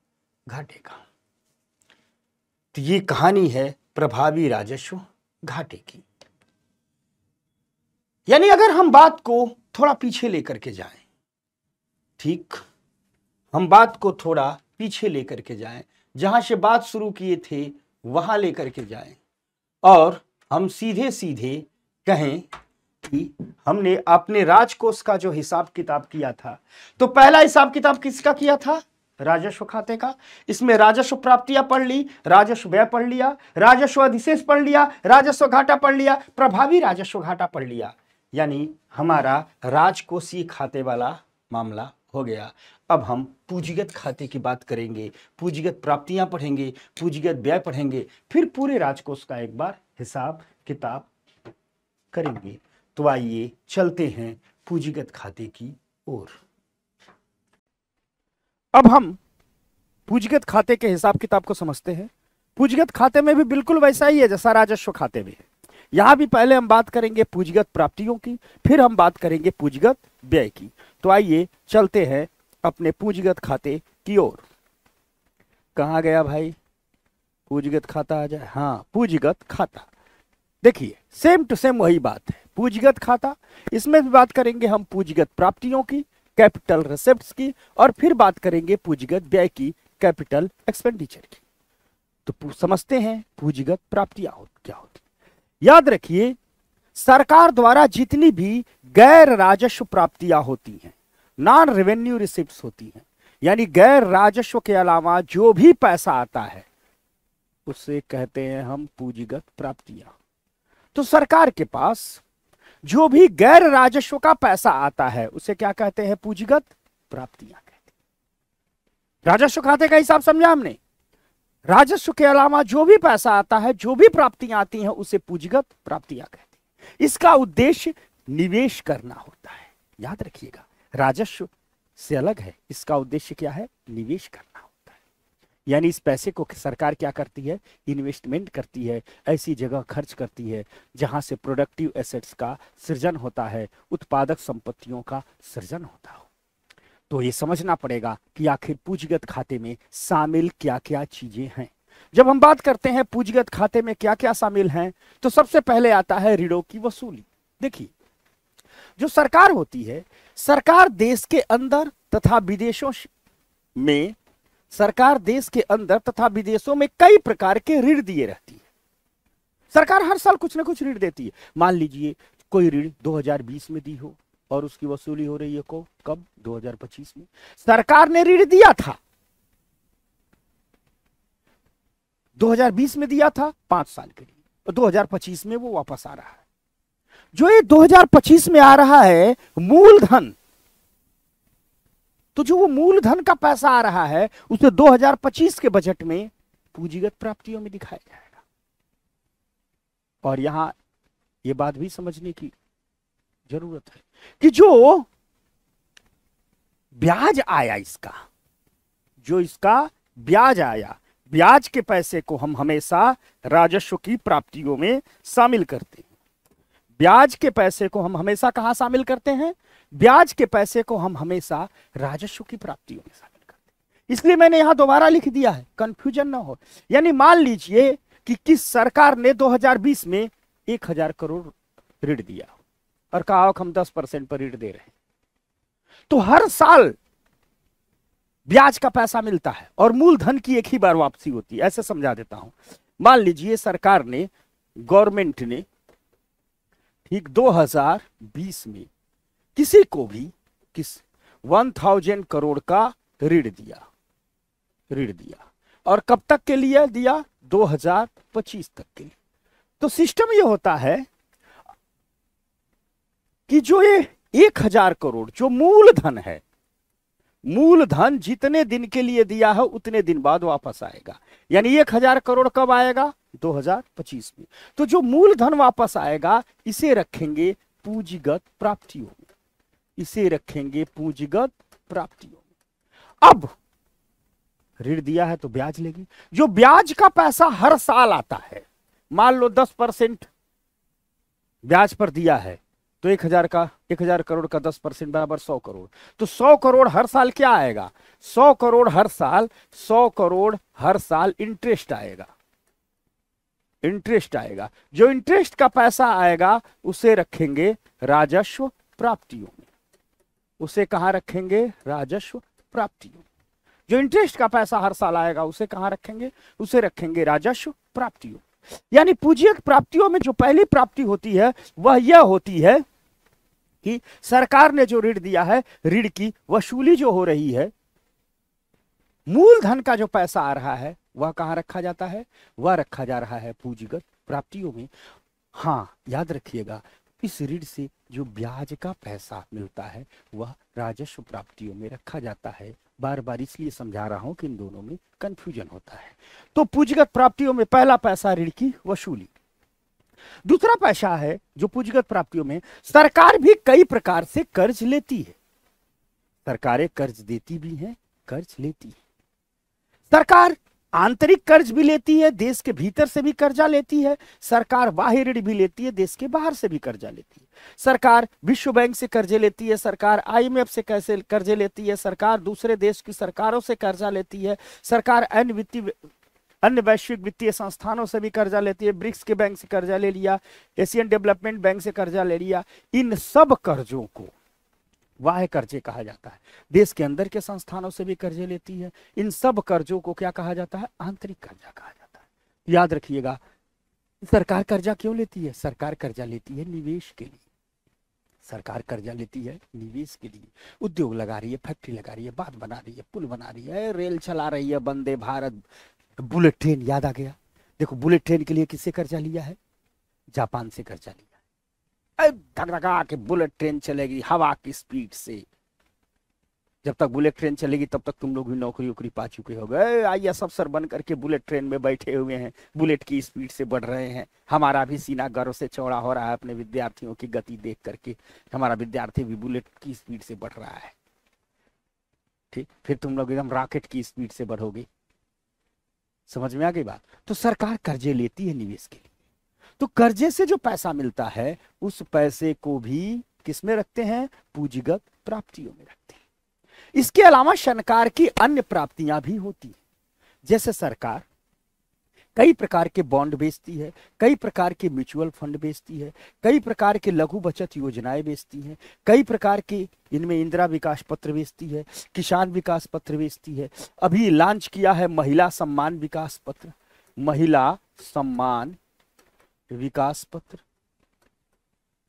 घाटे का तो ये कहानी है प्रभावी राजस्व घाटे की यानी अगर हम बात को थोड़ा पीछे लेकर के जाएं ठीक हम बात को थोड़ा पीछे लेकर के जाएं जहां से बात शुरू किए थे वहां लेकर के जाएं और हम सीधे सीधे कहें कि हमने अपने राजकोष का जो हिसाब किताब किया था तो पहला हिसाब किताब किसका किया था राजस्व खाते का इसमें राजस्व प्राप्तियां पढ़ ली राजस्व व्यय पढ़ लिया राजस्व अधिशेष पढ़ लिया राजस्व घाटा पढ़ लिया प्रभावी राजस्व घाटा पढ़ लिया यानी हमारा राजकोषीय खाते वाला मामला हो गया अब हम पूंजीगत खाते की बात करेंगे पूंजीगत प्राप्तियां पढ़ेंगे पूंजीगत व्यय पढ़ेंगे फिर पूरे राजकोष का एक बार हिसाब किताब करेंगे तो आइए चलते हैं पूंजीगत खाते की ओर अब हम पूंजीगत खाते के हिसाब किताब को समझते हैं पूंजीगत खाते में भी बिल्कुल वैसा ही है जैसा राजस्व खाते में है यहाँ भी पहले हम बात करेंगे पूंजीगत प्राप्तियों की फिर हम बात करेंगे पूंजीगत व्यय की तो आइए चलते हैं अपने पूंजीगत खाते की ओर कहाँ गया भाई पूंजीगत खाता आ जाए हाँ पूंजीगत खाता देखिए सेम टू सेम वही बात है पूंजीगत खाता इसमें भी बात करेंगे हम पूंजीगत प्राप्तियों की कैपिटल रिसेप्ट की और फिर बात करेंगे पूंजीगत व्यय की कैपिटल एक्सपेंडिचर की तो समझते हैं पूंजीगत प्राप्तियां हो, क्या होती याद रखिए सरकार द्वारा जितनी भी गैर राजस्व प्राप्तियां होती हैं नॉन रेवेन्यू रिसिप्ट होती हैं यानी गैर राजस्व के अलावा जो भी पैसा आता है उसे कहते हैं हम पूंजीगत प्राप्तियां तो सरकार के पास जो भी गैर राजस्व का पैसा आता है उसे क्या कहते हैं पूंजीगत प्राप्तियां कहते हैं राजस्व खाते का हिसाब समझा हमने राजस्व के अलावा जो भी पैसा आता है जो भी प्राप्तियां आती हैं उसे पूंजीगत प्राप्तियां कहते हैं इसका उद्देश्य निवेश करना होता है याद रखिएगा राजस्व से अलग है इसका उद्देश्य क्या है निवेश करना होता यानी इस पैसे को सरकार क्या करती है इन्वेस्टमेंट करती है ऐसी जगह खर्च करती है जहाँ से प्रोडक्टिव एसेट्स का सृजन होता है उत्पादक संपत्तियों का सृजन होता हो तो ये समझना पड़ेगा कि आखिर पूंजीगत खाते में शामिल क्या क्या चीजें हैं जब हम बात करते हैं पूंजीगत खाते में क्या क्या शामिल हैं तो सबसे पहले आता है ऋणों की वसूली देखिए जो सरकार होती है सरकार देश के अंदर तथा विदेशों में सरकार देश के अंदर तथा विदेशों में कई प्रकार के ऋण दिए रहती है सरकार हर साल कुछ ना कुछ ऋण देती है मान लीजिए कोई ऋण 2020 में दी हो और उसकी वसूली हो रही है को कब 2025 में सरकार ने ऋण दिया था 2020 में दिया था पांच साल के लिए और 2025 में वो वापस आ रहा है जो ये 2025 में आ रहा है मूलधन तो जो वो मूलधन का पैसा आ रहा है उसे 2025 के बजट में पूंजीगत प्राप्तियों में दिखाया जाएगा और यहां ये बात भी समझने की जरूरत है कि जो ब्याज आया इसका जो इसका ब्याज आया ब्याज के पैसे को हम हमेशा राजस्व की प्राप्तियों में शामिल करते हैं ब्याज के पैसे को हम हमेशा कहा शामिल करते हैं ब्याज के पैसे को हम हमेशा राजस्व की प्राप्तियों में शामिल करते हैं इसलिए मैंने यहां दोबारा लिख दिया है कंफ्यूजन ना हो यानी मान लीजिए कि किस सरकार ने 2020 में एक हजार करोड़ ऋण दिया और कहा हम 10 परसेंट पर ऋण दे रहे हैं तो हर साल ब्याज का पैसा मिलता है और मूलधन की एक ही बार वापसी होती है ऐसे समझा देता हूं मान लीजिए सरकार ने गवर्नमेंट ने ठीक 2020 में किसी को भी किस वन थाउजेंड करोड़ का ऋण दिया ऋण दिया और कब तक के लिए दिया 2025 तक के लिए तो सिस्टम ये होता है कि जो ये एक हजार करोड़ जो मूलधन है मूलधन जितने दिन के लिए दिया है उतने दिन बाद वापस आएगा यानी एक हजार करोड़ कब आएगा 2025 में तो जो मूलधन वापस आएगा इसे रखेंगे पूंजीगत प्राप्तियों इसे रखेंगे पूंजीगत प्राप्तियों अब ऋण दिया है तो ब्याज लेगी जो ब्याज का पैसा हर साल आता है मान लो दस परसेंट ब्याज पर दिया है तो एक हजार का एक हजार करोड़ का दस परसेंट बराबर सौ करोड़ तो सौ करोड़ हर साल क्या आएगा सौ करोड़ हर साल सौ करोड़ हर साल इंटरेस्ट आएगा इंटरेस्ट आएगा जो इंटरेस्ट का पैसा आएगा उसे रखेंगे राजस्व प्राप्तियों उसे कहां रखेंगे राजस्व प्राप्तियों जो इंटरेस्ट का पैसा हर साल आएगा उसे कहा रखेंगे उसे रखेंगे राजस्व प्राप्तियों यानी पूजीय प्राप्तियों में जो पहली प्राप्ति होती है वह यह होती है कि सरकार ने जो ऋण दिया है ऋण की वसूली जो हो रही है मूलधन का जो पैसा आ रहा है वह कहां रखा जाता है वह रखा जा रहा है पूंजीगत प्राप्तियों में हाँ याद रखिएगा इस ऋण से जो ब्याज का पैसा मिलता है वह राजस्व प्राप्तियों में रखा जाता है बार बार इसलिए समझा रहा हूं कि इन दोनों में कंफ्यूजन होता है तो पूंजीगत प्राप्तियों में पहला पैसा ऋण की वसूली दूसरा पैसा है जो पूंजीगत प्राप्तियों में सरकार भी कई प्रकार से कर्ज लेती है सरकारें कर्ज देती भी हैं कर्ज लेती है सरकार आंतरिक कर्ज भी लेती है देश के भीतर से भी कर्जा लेती है सरकार बाह्य ऋण भी लेती है देश के बाहर से भी कर्जा लेती है सरकार विश्व बैंक से कर्जे लेती है सरकार आईएमएफ से कैसे कर्जे लेती है सरकार दूसरे देश की सरकारों से कर्जा लेती है सरकार अन्य वित्तीय अन्य वैश्विक वित्तीय संस्थानों से भी कर्जा लेती है ब्रिक्स के बैंक से कर्जा ले लिया एशियन डेवलपमेंट बैंक से कर्जा ले लिया इन सब कर्जों को वाह कर्जे कहा जाता है देश के अंदर के संस्थानों से भी कर्जे लेती है इन सब कर्जों को क्या कहा जाता है आंतरिक कर्जा कहा जाता है याद रखिएगा सरकार कर्जा क्यों लेती है सरकार कर्जा लेती है निवेश के लिए सरकार कर्जा लेती है निवेश के लिए उद्योग लगा रही है फैक्ट्री लगा रही है बांध बना रही है पुल बना रही है रेल चला रही है वंदे भारत बुलेट ट्रेन याद आ गया देखो बुलेट ट्रेन के लिए किससे कर्जा लिया है जापान से कर्जा लिया धकधका के बुलेट ट्रेन चलेगी हवा की स्पीड से जब तक बुलेट ट्रेन चलेगी तब तक तुम लोग भी नौकरी उकरी पा चुके हो गए आई एस अफसर बन करके बुलेट ट्रेन में बैठे हुए हैं बुलेट की स्पीड से बढ़ रहे हैं हमारा भी सीना गर्व से चौड़ा हो रहा है अपने विद्यार्थियों की गति देख करके हमारा विद्यार्थी भी बुलेट की स्पीड से बढ़ रहा है ठीक फिर तुम लोग एकदम रॉकेट की स्पीड से बढ़ोगे समझ में आ गई बात तो सरकार कर्जे लेती है निवेश के लिए तो कर्जे से जो पैसा मिलता है उस पैसे को भी किस में रखते हैं पूंजीगत प्राप्तियों में रखते हैं इसके अलावा शनकार की अन्य प्राप्तियां भी होती है जैसे सरकार कई प्रकार के बॉन्ड बेचती है कई प्रकार के म्यूचुअल फंड बेचती है कई प्रकार के लघु बचत योजनाएं बेचती हैं कई प्रकार के इनमें इंदिरा विकास पत्र बेचती है किसान विकास पत्र बेचती है अभी लॉन्च किया है महिला सम्मान विकास पत्र महिला सम्मान विकास पत्र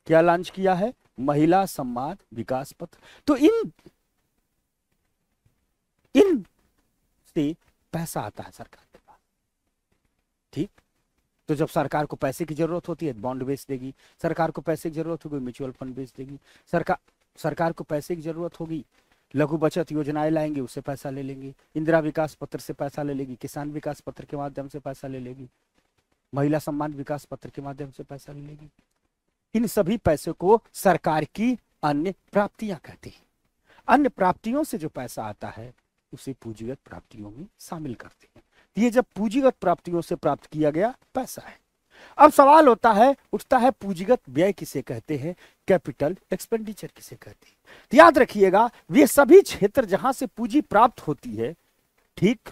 क्या लॉन्च किया है महिला सम्मान विकास पत्र तो इन इन से पैसा आता है सरकार के पास ठीक तो जब सरकार को पैसे की जरूरत होती है बॉन्ड बेच देगी सरकार को पैसे की जरूरत होगी म्यूचुअल फंड बेच देगी सरकार सरकार को पैसे की जरूरत होगी लघु बचत योजनाएं लाएंगे उससे पैसा ले लेंगे इंदिरा विकास पत्र से पैसा ले लेगी किसान विकास पत्र के माध्यम से पैसा ले लेगी महिला सम्मान विकास पत्र के माध्यम से पैसा मिलेगी इन सभी पैसे को सरकार की अन्य प्राप्तियां कहती हैं अन्य प्राप्तियों से जो पैसा आता है उसे पूंजीगत प्राप्तियों में शामिल करती है ये जब पूंजीगत प्राप्तियों से प्राप्त किया गया पैसा है अब सवाल होता है उठता है पूंजीगत व्यय किसे कहते हैं कैपिटल एक्सपेंडिचर किसे कहते हैं याद रखिएगा वे सभी क्षेत्र जहां से पूंजी प्राप्त होती है ठीक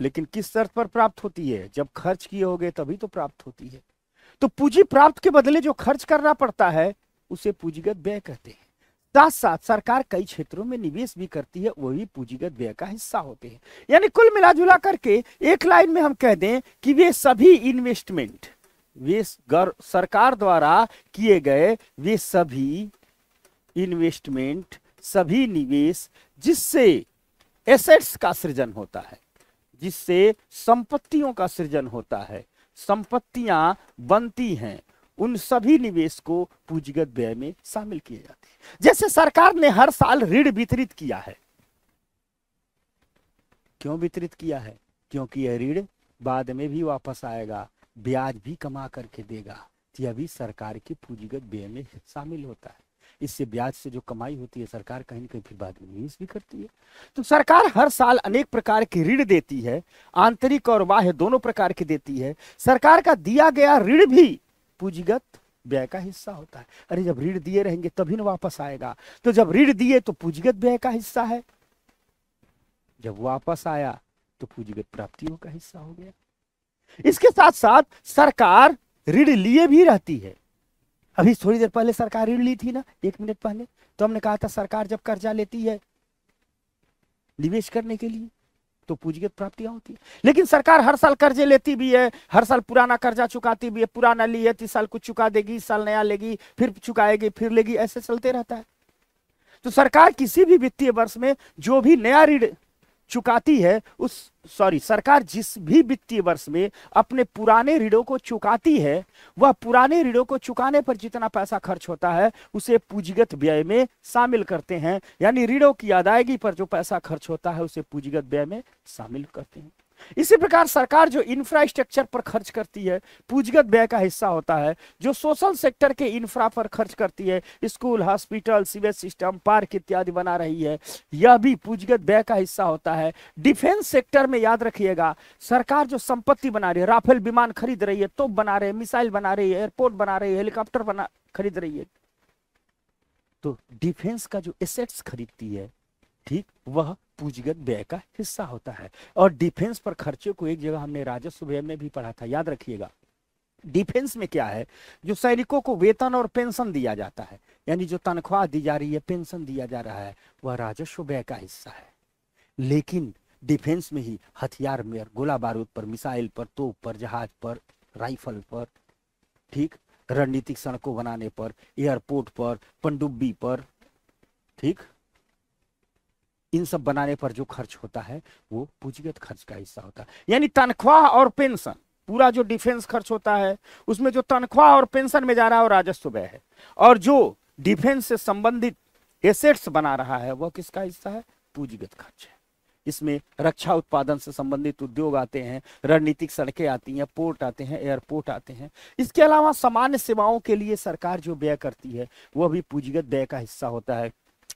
लेकिन किस शर्त पर प्राप्त होती है जब खर्च किए होगे तभी तो प्राप्त होती है तो पूंजी प्राप्त के बदले जो खर्च करना पड़ता है उसे पूंजीगत व्यय कहते हैं साथ साथ सरकार कई क्षेत्रों में निवेश भी करती है वही पूंजीगत व्यय का हिस्सा होते हैं यानी कुल मिलाजुला करके एक लाइन में हम कह दें कि वे सभी इन्वेस्टमेंट वे सरकार द्वारा किए गए वे सभी इन्वेस्टमेंट सभी निवेश जिससे एसेट्स का सृजन होता है जिससे संपत्तियों का सृजन होता है संपत्तियां बनती हैं उन सभी निवेश को पूंजीगत व्यय में शामिल किए जाते हैं जैसे सरकार ने हर साल ऋण वितरित किया है क्यों वितरित किया है क्योंकि यह ऋण बाद में भी वापस आएगा ब्याज भी कमा करके देगा यह भी सरकार के पूंजीगत व्यय में शामिल होता है इससे ब्याज से जो कमाई होती है सरकार कहीं ना कहीं फिर बाद में निवेश भी करती है तो सरकार हर साल अनेक प्रकार के ऋण देती है आंतरिक और बाह्य दोनों प्रकार के देती है सरकार का दिया गया ऋण भी पूंजीगत व्यय का हिस्सा होता है अरे जब ऋण दिए रहेंगे तभी ना वापस आएगा तो जब ऋण दिए तो पूंजीगत व्यय का हिस्सा है जब वापस आया तो पूंजीगत प्राप्तियों का हिस्सा हो गया इसके साथ साथ सरकार ऋण लिए भी रहती है अभी थोड़ी देर पहले सरकार ऋण ली थी ना एक मिनट पहले तो हमने कहा था सरकार जब कर्जा लेती है निवेश करने के लिए तो पूंजीगत प्राप्तियां होती है लेकिन सरकार हर साल कर्जे लेती भी है हर साल पुराना कर्जा चुकाती भी है पुराना ली है तीस साल कुछ चुका देगी इस साल नया लेगी फिर चुकाएगी फिर लेगी ऐसे चलते रहता है तो सरकार किसी भी वित्तीय वर्ष में जो भी नया ऋण चुकाती है उस सॉरी सरकार जिस भी वित्तीय वर्ष में अपने पुराने ऋणों को चुकाती है वह पुराने ऋणों को चुकाने पर जितना पैसा खर्च होता है उसे पूंजीगत व्यय में शामिल करते हैं यानी ऋणों की अदायगी पर जो पैसा खर्च होता है उसे पूंजीगत व्यय में शामिल करते हैं इसी प्रकार सरकार जो इंफ्रास्ट्रक्चर पर खर्च करती है पूंजीगत व्यय का हिस्सा होता है जो सोशल सेक्टर के इंफ्रा पर खर्च करती है school hospital sewage system park इत्यादि बना रही है यह भी पूंजीगत व्यय का हिस्सा होता है डिफेंस सेक्टर में याद रखिएगा सरकार जो संपत्ति बना रही है राफेल विमान खरीद रही है तोप बना रहे मिसाइल बना रही है एयरपोर्ट बना रही है हेलीकॉप्टर बना खरीद रही है तो डिफेंस का जो एसेट्स खरीदती है ठीक वह पूंजीगत व्यय का हिस्सा होता है और डिफेंस पर खर्चे को एक जगह हमने राजस्व व्यय में भी पढ़ा था याद रखिएगा डिफेंस में क्या है जो सैनिकों को वेतन और पेंशन दिया जाता है यानी जो तनख्वाह दी जा रही है पेंशन दिया जा रहा है वह राजस्व व्यय का हिस्सा है लेकिन डिफेंस में ही हथियार में गोला बारूद पर मिसाइल पर तोप पर जहाज पर राइफल पर ठीक रणनीतिक सड़कों बनाने पर एयरपोर्ट पर पनडुब्बी पर ठीक इन सब बनाने पर जो खर्च होता है वो पूंजीगत खर्च का हिस्सा होता है यानी तनख्वाह और पेंशन पूरा जो डिफेंस खर्च होता है उसमें जो तनख्वाह और पेंशन में जा रहा है वो राजस्व व्यय है और जो डिफेंस से संबंधित एसेट्स बना रहा है वह किसका हिस्सा है पूंजीगत खर्च है इसमें रक्षा उत्पादन से संबंधित उद्योग आते हैं रणनीतिक सड़कें आती हैं पोर्ट आते हैं एयरपोर्ट आते हैं इसके अलावा सामान्य सेवाओं के लिए सरकार जो व्यय करती है वह भी पूंजीगत व्यय का हिस्सा होता है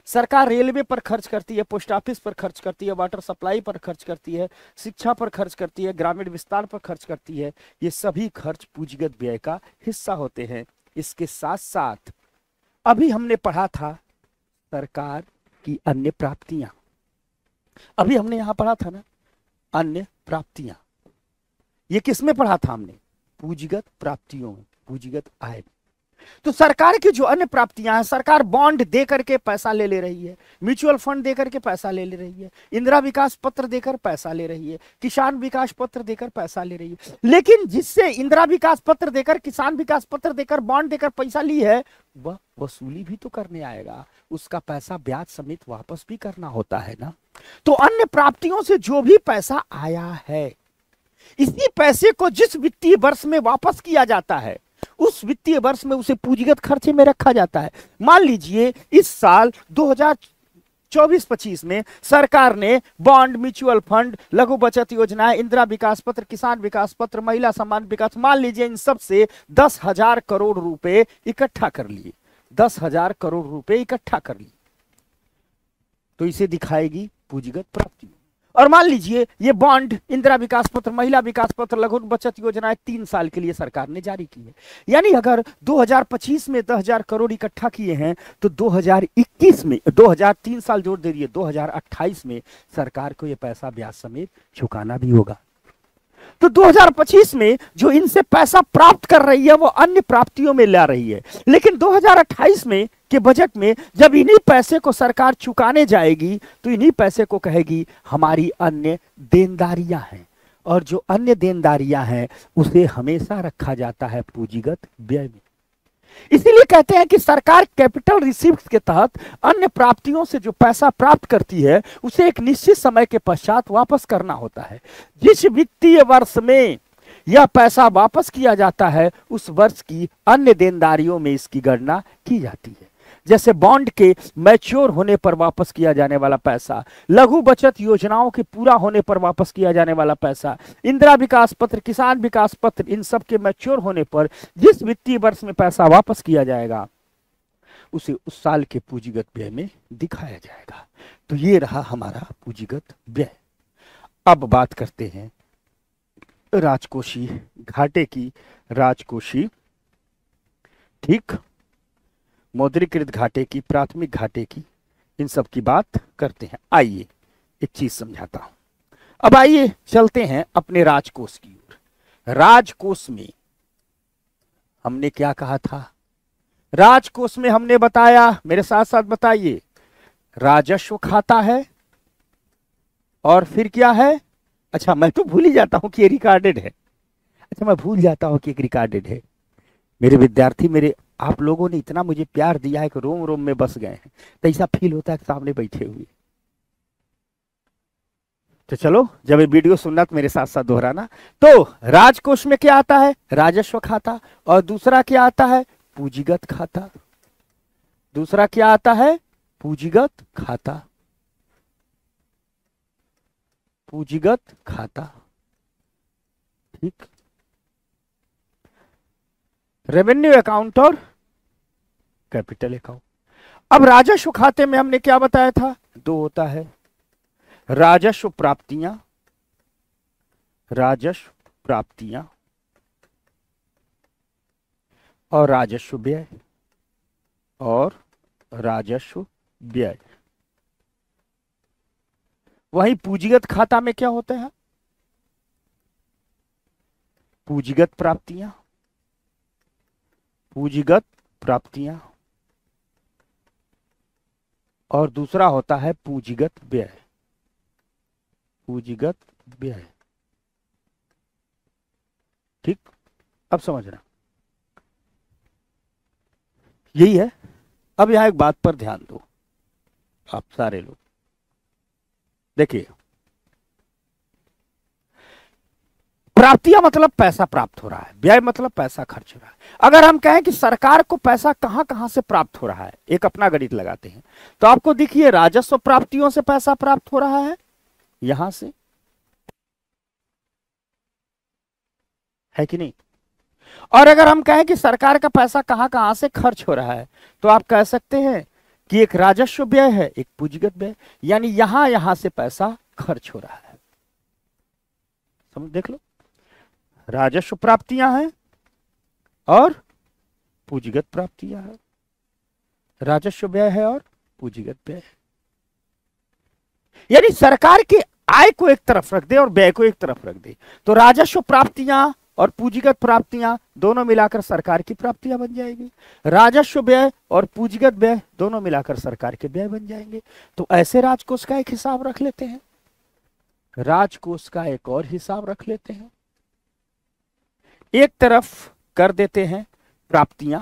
सरकार रेलवे पर खर्च करती है पोस्ट ऑफिस पर खर्च करती है वाटर सप्लाई पर खर्च करती है शिक्षा पर खर्च करती है ग्रामीण विस्तार पर खर्च करती है ये सभी खर्च पूंजीगत व्यय का हिस्सा होते हैं इसके साथ साथ अभी हमने पढ़ा था सरकार की अन्य प्राप्तियां अभी हमने यहां पढ़ा था ना अन्य प्राप्तियां ये किसमें पढ़ा था हमने पूंजीगत प्राप्तियों में पूंजीगत आय में तो सरकार की जो अन्य प्राप्तियां हैं सरकार बॉन्ड दे करके पैसा ले ले रही है म्यूचुअल फंड दे करके पैसा ले ले रही है इंदिरा विकास पत्र देकर पैसा ले रही है किसान विकास पत्र देकर पैसा ले रही है लेकिन जिससे इंदिरा विकास पत्र देकर किसान विकास पत्र देकर बॉन्ड देकर पैसा ली है वह वसूली भी तो करने आएगा उसका पैसा ब्याज समेत वापस भी करना होता है ना तो अन्य प्राप्तियों से जो भी पैसा आया है इसी पैसे को जिस वित्तीय वर्ष में वापस किया जाता है उस वित्तीय वर्ष में उसे पूंजीगत खर्चे में रखा जाता है मान लीजिए इस साल 2024-25 में सरकार ने बॉन्ड म्यूचुअल फंड लघु बचत योजना इंदिरा विकास पत्र किसान विकास पत्र महिला सम्मान विकास मान लीजिए इन सब से दस हजार करोड़ रुपए इकट्ठा कर लिए दस हजार करोड़ रुपए इकट्ठा कर लिए तो इसे दिखाएगी पूंजीगत प्राप्ति और मान लीजिए ये बॉन्ड इंदिरा विकास पत्र महिला विकास पत्र लघु बचत योजना तीन साल के लिए सरकार ने जारी की है यानी अगर 2025 में 10000 करोड़ इकट्ठा किए हैं तो 2021 में 2003 साल जोड़ दे रही है 2028 में सरकार को ये पैसा ब्याज समेत चुकाना भी होगा तो 2025 में जो इनसे पैसा प्राप्त कर रही है वो अन्य प्राप्तियों में ला रही है लेकिन दो में के बजट में जब इन्हीं पैसे को सरकार चुकाने जाएगी तो इन्हीं पैसे को कहेगी हमारी अन्य देनदारियां हैं और जो अन्य देनदारियां हैं उसे हमेशा रखा जाता है पूंजीगत व्यय में इसीलिए कहते हैं कि सरकार कैपिटल रिसिप्ट के तहत अन्य प्राप्तियों से जो पैसा प्राप्त करती है उसे एक निश्चित समय के पश्चात वापस करना होता है जिस वित्तीय वर्ष में यह पैसा वापस किया जाता है उस वर्ष की अन्य देनदारियों में इसकी गणना की जाती है जैसे बॉन्ड के मैच्योर होने पर वापस किया जाने वाला पैसा लघु बचत योजनाओं के पूरा होने पर वापस किया जाने वाला पैसा इंदिरा विकास पत्र किसान विकास पत्र इन सब के मैच्योर होने पर जिस वित्तीय वर्ष में पैसा वापस किया जाएगा उसे उस साल के पूंजीगत व्यय में दिखाया जाएगा तो ये रहा हमारा पूंजीगत व्यय अब बात करते हैं राजकोषी घाटे की राजकोषी ठीक मौद्रीकृत घाटे की प्राथमिक घाटे की इन सब की बात करते हैं आइए एक चीज समझाता हूं अब आइए चलते हैं अपने राजकोष की ओर राजकोष में हमने क्या कहा था राजकोष में हमने बताया मेरे साथ साथ बताइए राजस्व खाता है और फिर क्या है अच्छा मैं तो भूल ही जाता हूं कि ये रिकॉर्डेड है अच्छा मैं भूल जाता हूं कि एक रिकॉर्डेड है मेरे विद्यार्थी मेरे आप लोगों ने इतना मुझे प्यार दिया है कि रोम रोम में बस गए हैं तो ऐसा फील होता है कि सामने बैठे हुए तो चलो जब ये वीडियो सुनना तो मेरे साथ साथ दोहराना तो राजकोष में क्या आता है राजस्व खाता और दूसरा क्या आता है पूंजीगत खाता दूसरा क्या आता है पूंजीगत खाता पूंजीगत खाता ठीक रेवेन्यू अकाउंट और कैपिटल अकाउंट अब राजस्व खाते में हमने क्या बताया था दो होता है राजस्व प्राप्तियां राजस्व प्राप्तियां और राजस्व व्यय और राजस्व व्यय वही पूंजीगत खाता में क्या होते हैं पूंजीगत प्राप्तियां पूंजीगत प्राप्तियां और दूसरा होता है पूंजीगत व्यय पूंजीगत व्यय ठीक अब समझना यही है अब यहां एक बात पर ध्यान दो आप सारे लोग देखिए प्राप्तियां मतलब पैसा प्राप्त हो रहा है व्यय मतलब पैसा खर्च हो रहा है अगर हम कहें कि सरकार को पैसा कहां कहां से प्राप्त हो रहा है एक अपना गणित लगाते हैं तो आपको देखिए राजस्व प्राप्तियों से पैसा प्राप्त हो रहा है यहां से है कि नहीं और अगर हम कहें कि सरकार का पैसा कहां कहां से खर्च हो रहा है तो आप कह सकते हैं कि एक राजस्व व्यय है एक पूंजीगत व्यय यानी यहां यहां से पैसा खर्च हो रहा है समझ देख लो राजस्व प्राप्तियां हैं और पूंजीगत प्राप्तियां हैं राजस्व व्यय है और पूंजीगत व्यय है यानी सरकार के आय को एक तरफ रख दे और व्यय को एक तरफ रख दे तो राजस्व प्राप्तियां और पूंजीगत प्राप्तियां दोनों मिलाकर सरकार की प्राप्तियां बन जाएगी राजस्व व्यय और पूंजीगत व्यय दोनों मिलाकर सरकार के व्यय बन जाएंगे तो ऐसे राजकोष का एक हिसाब रख लेते हैं राजकोष का एक और हिसाब रख लेते हैं एक तरफ कर देते हैं प्राप्तियां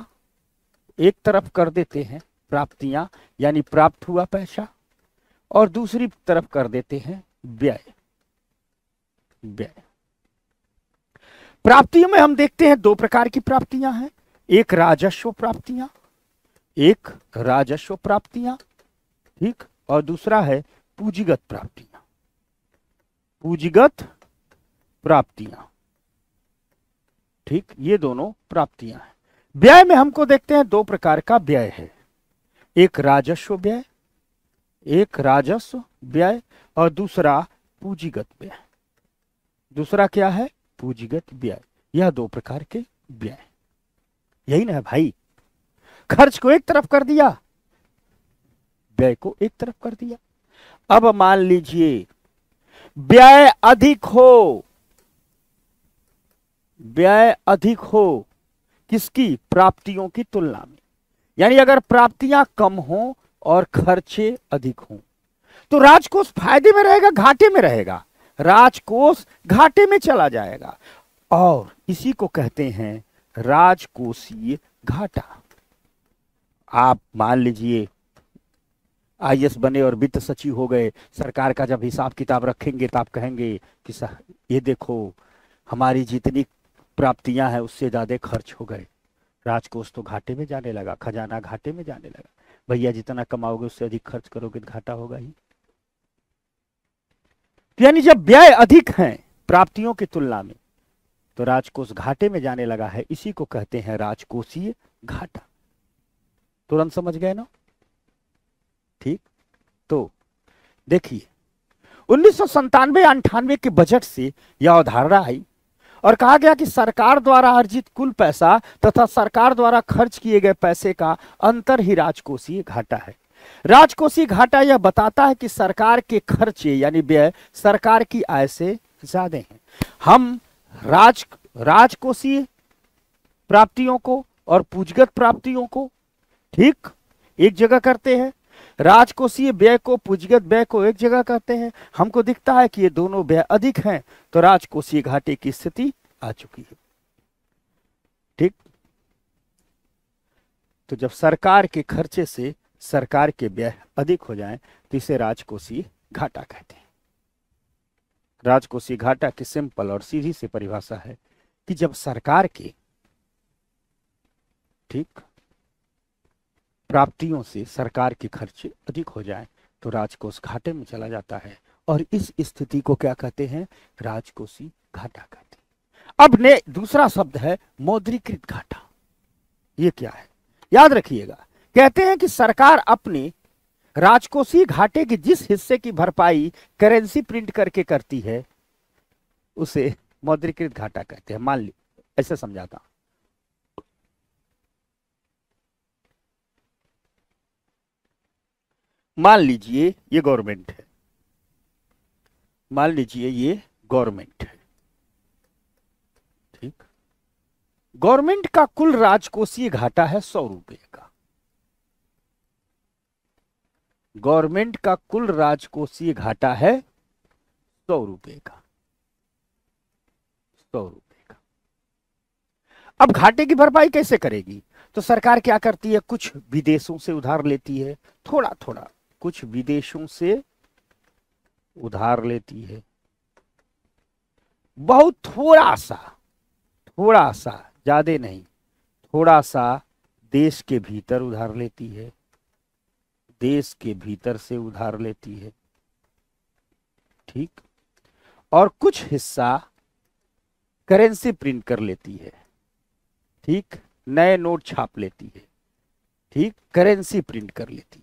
एक तरफ कर देते हैं प्राप्तियां यानी प्राप्त हुआ पैसा और दूसरी तरफ कर देते हैं व्यय व्यय प्राप्तियों में हम देखते हैं दो प्रकार की प्राप्तियां हैं एक राजस्व प्राप्तियां एक राजस्व प्राप्तियां ठीक और दूसरा है पूंजीगत प्राप्तियां पूंजीगत प्राप्तियां ठीक ये दोनों प्राप्तियां हैं व्यय में हमको देखते हैं दो प्रकार का व्यय है एक राजस्व व्यय एक राजस्व व्यय और दूसरा पूंजीगत व्यय दूसरा क्या है पूंजीगत व्यय यह दो प्रकार के व्यय यही ना भाई खर्च को एक तरफ कर दिया व्यय को एक तरफ कर दिया अब मान लीजिए व्यय अधिक हो व्यय अधिक हो किसकी प्राप्तियों की तुलना में यानी अगर प्राप्तियां कम हो और खर्चे अधिक हों तो राजकोष फायदे में रहेगा घाटे में रहेगा राजकोष घाटे में चला जाएगा और इसी को कहते हैं राजकोषीय घाटा आप मान लीजिए आई बने और वित्त सचिव हो गए सरकार का जब हिसाब किताब रखेंगे तो आप कहेंगे कि ये देखो हमारी जितनी प्राप्तियां हैं उससे ज़्यादा खर्च हो गए राजकोष तो घाटे में जाने लगा खजाना घाटे में जाने लगा भैया जितना कमाओगे उससे अधिक खर्च करोगे तो घाटा होगा ही यानी जब व्यय अधिक है प्राप्तियों की तुलना में तो राजकोष घाटे में जाने लगा है इसी को कहते हैं राजकोषीय घाटा तुरंत समझ गए ना ठीक तो देखिए उन्नीस सौ के बजट से यह अवधारणा आई और कहा गया कि सरकार द्वारा अर्जित कुल पैसा तथा सरकार द्वारा खर्च किए गए पैसे का अंतर ही राजकोषीय घाटा है राजकोषीय घाटा यह बताता है कि सरकार के खर्चे यानी व्यय सरकार की आय से ज्यादा हैं हम राज राजकोषीय प्राप्तियों को और पूजगत प्राप्तियों को ठीक एक जगह करते हैं राजकोषीय व्यय को पूंजीगत व्यय को एक जगह कहते हैं हमको दिखता है कि ये दोनों व्यय अधिक हैं तो राजकोषीय घाटे की स्थिति आ चुकी है ठीक तो जब सरकार के खर्चे से सरकार के व्यय अधिक हो जाए तो इसे राजकोषीय घाटा कहते हैं राजकोषीय घाटा की सिंपल और सीधी सी परिभाषा है कि जब सरकार के ठीक प्राप्तियों से सरकार के खर्चे अधिक हो जाए तो राजकोष घाटे में चला जाता है और इस स्थिति को क्या कहते हैं राजकोषी घाटा कहते हैं अब ने दूसरा शब्द है मौद्रीकृत घाटा ये क्या है याद रखिएगा कहते हैं कि सरकार अपने राजकोषीय घाटे के जिस हिस्से की भरपाई करेंसी प्रिंट करके करती है उसे मौद्रीकृत घाटा कहते हैं मान ली ऐसे समझाता मान लीजिए ये गवर्नमेंट है मान लीजिए ये गवर्नमेंट है ठीक गवर्नमेंट का कुल राजकोषीय घाटा है सौ रुपए का गवर्नमेंट का कुल राजकोषीय घाटा है सौ रुपए का सौ रुपए का अब घाटे की भरपाई कैसे करेगी तो सरकार क्या करती है कुछ विदेशों से उधार लेती है थोड़ा थोड़ा कुछ विदेशों से उधार लेती है बहुत थोड़ा सा थोड़ा सा ज्यादा नहीं थोड़ा सा देश के भीतर उधार लेती है देश के भीतर से उधार लेती है ठीक और कुछ हिस्सा करेंसी प्रिंट कर लेती है ठीक नए नोट छाप लेती है ठीक करेंसी प्रिंट कर लेती है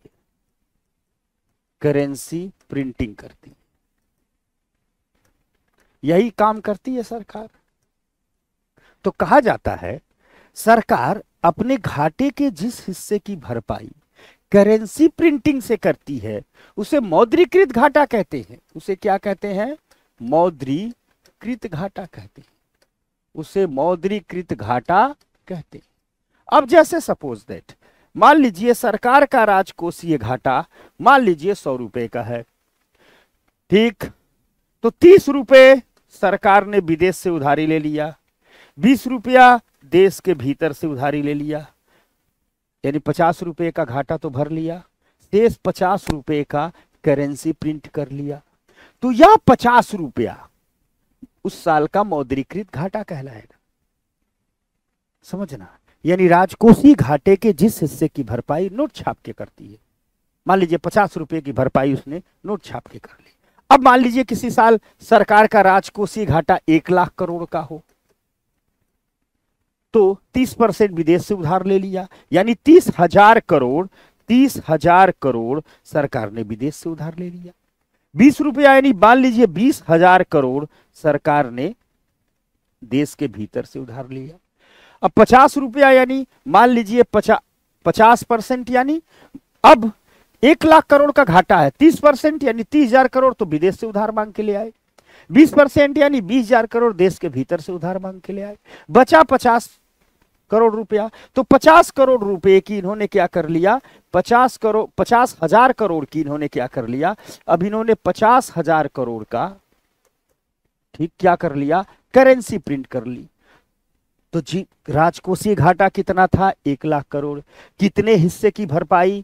करेंसी प्रिंटिंग करती यही काम करती है सरकार तो कहा जाता है सरकार अपने घाटे के जिस हिस्से की भरपाई करेंसी प्रिंटिंग से करती है उसे मौद्रीकृत घाटा कहते हैं उसे क्या कहते हैं मौद्रीकृत घाटा कहते हैं उसे मौद्रीकृत घाटा कहते हैं अब जैसे सपोज दैट मान लीजिए सरकार का राजकोषीय घाटा मान लीजिए सौ रुपए का है ठीक तो तीस रुपये सरकार ने विदेश से उधारी ले लिया बीस रुपया देश के भीतर से उधारी ले लिया यानी पचास रुपये का घाटा तो भर लिया शेष पचास रुपये का करेंसी प्रिंट कर लिया तो यह पचास रुपया उस साल का मौद्रीकृत घाटा कहलाएगा समझना यानी राजकोषीय घाटे के जिस हिस्से की भरपाई नोट छाप के करती है मान लीजिए पचास रुपए की भरपाई उसने नोट छाप के कर ली अब मान लीजिए किसी साल सरकार का राजकोषीय घाटा एक लाख करोड़ का हो तो तीस परसेंट विदेश से उधार ले लिया यानी तीस हजार करोड़ तीस हजार करोड़ सरकार ने विदेश से उधार ले लिया बीस रुपया यानी मान लीजिए बीस हजार करोड़ सरकार ने देश के भीतर से उधार लिया अब पचास रुपया यानी मान लीजिए पचा पचास परसेंट यानी अब एक लाख करोड़ का घाटा है तीस परसेंट यानी तीस हजार करोड़ तो विदेश से उधार मांग के ले आए बीस परसेंट यानी बीस हजार करोड़ देश के भीतर से उधार मांग के ले आए बचा पचास करोड़ रुपया तो पचास करोड़ रुपए की इन्होंने क्या कर लिया पचास करोड़ पचास हजार करोड़ की इन्होंने क्या कर लिया अब इन्होंने पचास हजार करोड़ का ठीक क्या कर लिया करेंसी प्रिंट कर ली तो जी राजकोषीय घाटा कितना था एक लाख करोड़ कितने हिस्से की भरपाई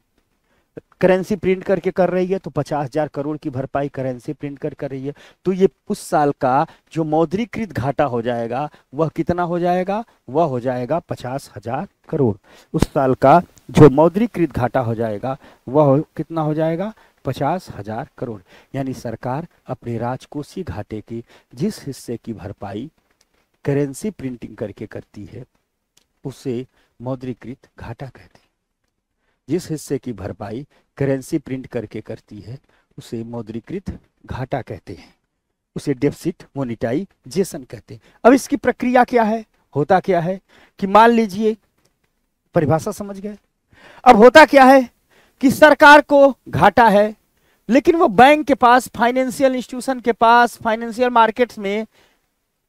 करेंसी प्रिंट करके कर रही है तो पचास हजार करोड़ की भरपाई करेंसी प्रिंट कर कर रही है तो ये उस साल का जो मौद्रीकृत घाटा हो जाएगा वह कितना हो जाएगा वह हो जाएगा पचास हजार करोड़ उस साल का जो मौद्रीकृत घाटा हो जाएगा वह कितना हो जाएगा पचास हजार करोड़ यानी सरकार अपने राजकोषीय घाटे की जिस हिस्से की भरपाई करेंसी प्रिंटिंग करके करती है उसे मौद्रीकृत घाटा कहते हैं जिस हिस्से की भरपाई करेंसी प्रिंट करके करती है उसे मौद्रीकृत घाटा कहते हैं उसे डेफिसिट मोनिटाइजेशन कहते हैं अब इसकी प्रक्रिया क्या है होता क्या है कि मान लीजिए परिभाषा समझ गए अब होता क्या है कि सरकार को घाटा है लेकिन वो बैंक के पास फाइनेंशियल इंस्टीट्यूशन के पास फाइनेंशियल मार्केट्स में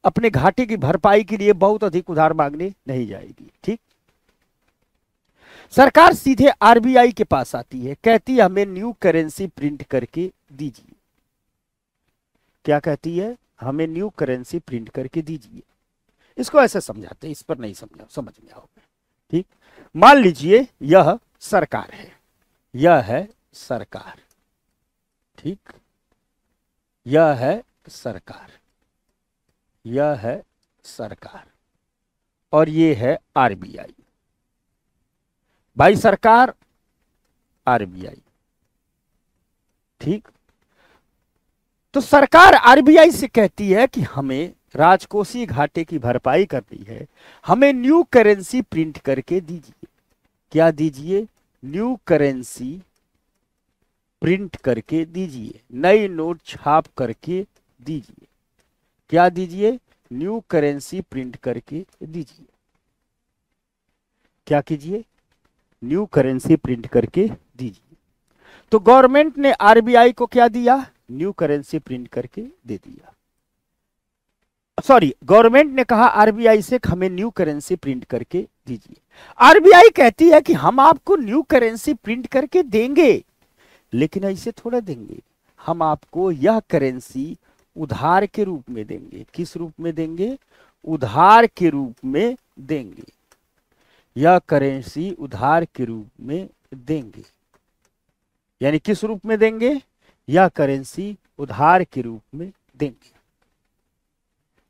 अपने घाटे की भरपाई के लिए बहुत अधिक उधार मांगने नहीं जाएगी ठीक सरकार सीधे आरबीआई के पास आती है कहती है हमें न्यू करेंसी प्रिंट करके दीजिए क्या कहती है हमें न्यू करेंसी प्रिंट करके दीजिए इसको ऐसे समझाते इस पर नहीं समझा समझ में आओगे ठीक मान लीजिए यह सरकार है यह है सरकार ठीक यह है सरकार यह है सरकार और ये है आरबीआई भाई सरकार आरबीआई ठीक तो सरकार आरबीआई से कहती है कि हमें राजकोषीय घाटे की भरपाई करनी है हमें न्यू करेंसी प्रिंट करके दीजिए क्या दीजिए न्यू करेंसी प्रिंट करके दीजिए नई नोट छाप करके दीजिए क्या दीजिए न्यू करेंसी प्रिंट करके दीजिए क्या कीजिए न्यू करेंसी प्रिंट करके दीजिए तो गवर्नमेंट ने आरबीआई को क्या दिया न्यू करेंसी प्रिंट करके दे दिया सॉरी गवर्नमेंट ने कहा आरबीआई से हमें न्यू करेंसी प्रिंट करके दीजिए आरबीआई कहती है कि हम आपको न्यू करेंसी प्रिंट करके देंगे लेकिन ऐसे थोड़ा देंगे हम आपको यह करेंसी उधार के रूप में देंगे किस रूप में देंगे उधार के रूप में देंगे यह करेंसी उधार के रूप में देंगे यानी किस रूप में देंगे यह करेंसी उधार के रूप में देंगे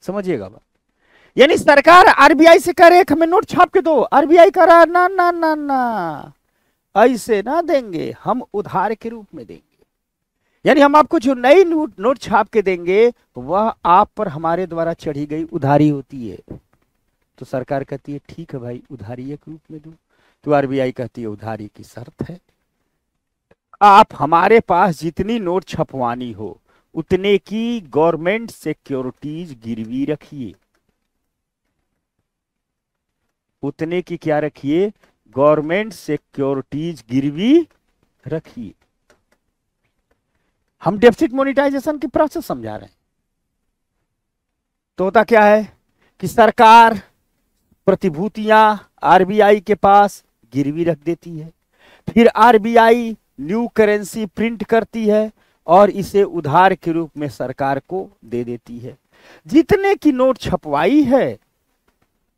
समझिएगा बात यानी सरकार आरबीआई से कह रहे हमें नोट छाप के दो आरबीआई कह रहा ना ना ना ना ऐसे ना देंगे हम उधार के रूप में देंगे यानी हम आपको जो नई नोट नोट छाप के देंगे वह आप पर हमारे द्वारा चढ़ी गई उधारी होती है तो सरकार कहती है ठीक है भाई उधारी एक रूप में दो तो आरबीआई कहती है उधारी की शर्त है आप हमारे पास जितनी नोट छपवानी हो उतने की गवर्नमेंट सिक्योरिटीज गिरवी रखिए उतने की क्या रखिए गवर्नमेंट सिक्योरिटीज गिरवी रखिए हम डेफिसिट मोनिटाइजेशन की प्रोसेस समझा रहे हैं तो होता क्या है कि सरकार प्रतिभूतियां आरबीआई के पास गिरवी रख देती है फिर आरबीआई न्यू करेंसी प्रिंट करती है और इसे उधार के रूप में सरकार को दे देती है जितने की नोट छपवाई है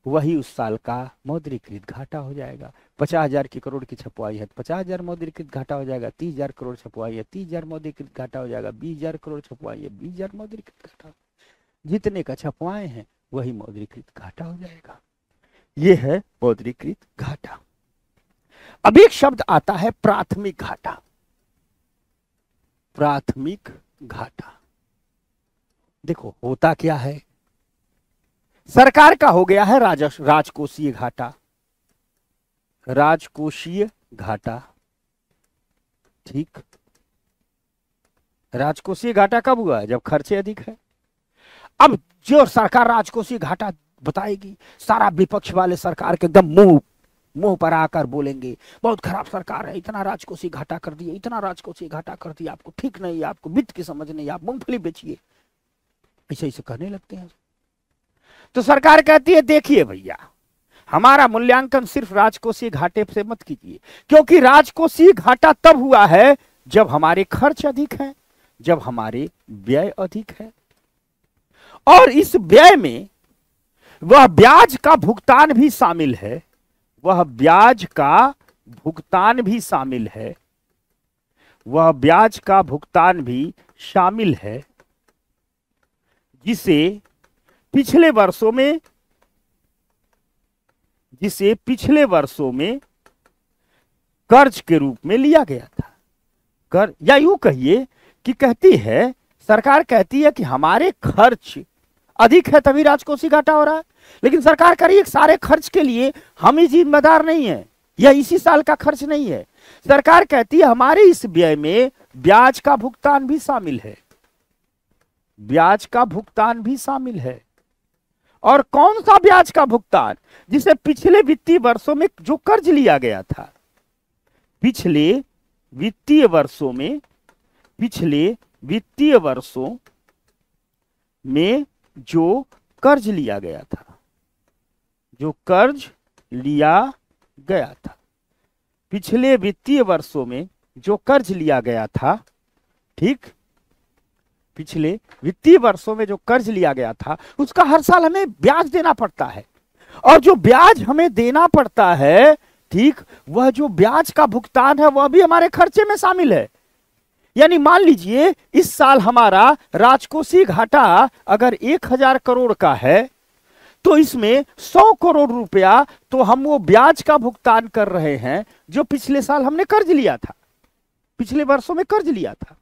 वही उस साल का मौद्रीकृत घाटा हो जाएगा पचास हजार की करोड़ की छपवाई है पचास हजार मौद्रीकृत घाटा हो जाएगा तीस हजार करोड़ छपवाई है तीस हजार मौद्रीकृत घाटा हो जाएगा बीस हजार करोड़ छपवाई है बीस हजार मौद्रीकृत घाटा जितने का छपवाए हैं वही मौद्रीकृत घाटा हो जाएगा ये है मौद्रीकृत घाटा अब एक शब्द आता है प्राथमिक घाटा प्राथमिक घाटा देखो होता क्या है सरकार का हो गया है राज राजकोषीय घाटा राजकोषीय घाटा ठीक राजकोषीय घाटा कब हुआ है जब खर्चे अधिक है अब जो सरकार राजकोषीय घाटा बताएगी सारा विपक्ष वाले सरकार के एकदम मुंह मुंह पर आकर बोलेंगे बहुत खराब सरकार है इतना राजकोषीय घाटा कर दिया इतना राजकोषीय घाटा कर दिया आपको ठीक नहीं आपको वित्त की समझ नहीं आप मूंगफली बेचिए ऐसे ऐसे कहने लगते हैं तो सरकार कहती है देखिए भैया हमारा मूल्यांकन सिर्फ राजकोषीय घाटे से मत कीजिए क्योंकि राजकोषीय घाटा तब हुआ है जब हमारे खर्च अधिक है जब हमारे व्यय अधिक है और इस व्यय में वह ब्याज का भुगतान भी शामिल है वह ब्याज का भुगतान भी शामिल है वह ब्याज का भुगतान भी शामिल है जिसे पिछले वर्षों में जिसे पिछले वर्षों में कर्ज के रूप में लिया गया था कर या यू कहिए कि कहती है सरकार कहती है कि हमारे खर्च अधिक है तभी राजकोषी घाटा हो रहा है लेकिन सरकार कह रही है सारे खर्च के लिए हम ही जिम्मेदार नहीं है या इसी साल का खर्च नहीं है सरकार कहती है हमारे इस व्यय में ब्याज का भुगतान भी शामिल है ब्याज का भुगतान भी शामिल है और कौन सा ब्याज का भुगतान जिसे पिछले वित्तीय वर्षों में जो कर्ज लिया गया था पिछले वित्तीय वर्षों में पिछले वित्तीय वर्षों में जो कर्ज लिया गया था जो कर्ज लिया गया था पिछले वित्तीय वर्षों में जो कर्ज लिया गया था ठीक पिछले वित्तीय वर्षों में जो कर्ज लिया गया था उसका हर साल हमें ब्याज देना पड़ता है और जो ब्याज हमें देना पड़ता है ठीक वह जो ब्याज का भुगतान है वह भी हमारे खर्चे में शामिल है यानी मान लीजिए इस साल हमारा राजकोषीय घाटा अगर एक हजार करोड़ का है तो इसमें सौ करोड़ रुपया तो हम वो ब्याज का भुगतान कर रहे हैं जो पिछले साल हमने कर्ज लिया था पिछले वर्षों में कर्ज लिया था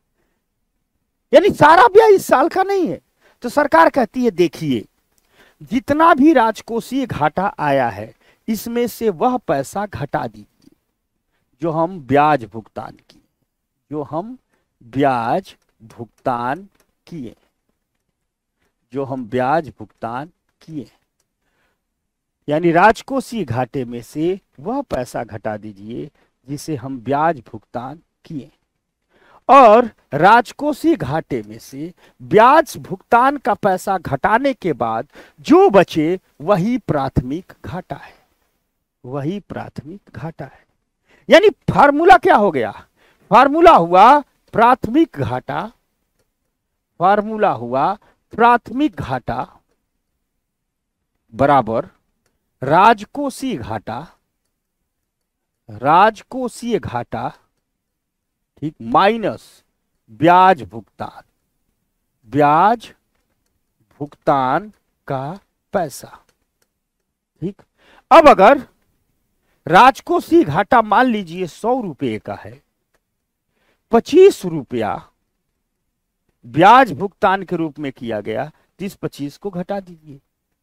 यानी सारा ब्याज इस साल का नहीं है तो सरकार कहती है देखिए जितना भी राजकोषीय घाटा आया है इसमें से वह पैसा घटा दीजिए जो हम ब्याज भुगतान किए जो हम ब्याज भुगतान किए जो हम ब्याज भुगतान किए यानी राजकोषीय घाटे में से वह पैसा घटा दीजिए जिसे हम ब्याज भुगतान किए और राजकोषीय घाटे में से ब्याज भुगतान का पैसा घटाने के बाद जो बचे वही प्राथमिक घाटा है वही प्राथमिक घाटा है यानी फार्मूला क्या हो गया फार्मूला हुआ प्राथमिक घाटा फार्मूला हुआ प्राथमिक घाटा बराबर राजकोषीय घाटा राजकोषीय घाटा माइनस ब्याज भुगतान ब्याज भुगतान का पैसा ठीक अब अगर राजकोषी घाटा मान लीजिए सौ रुपये का है पच्चीस रुपया ब्याज भुगतान के रूप में किया गया तो इस पच्चीस को घटा दीजिए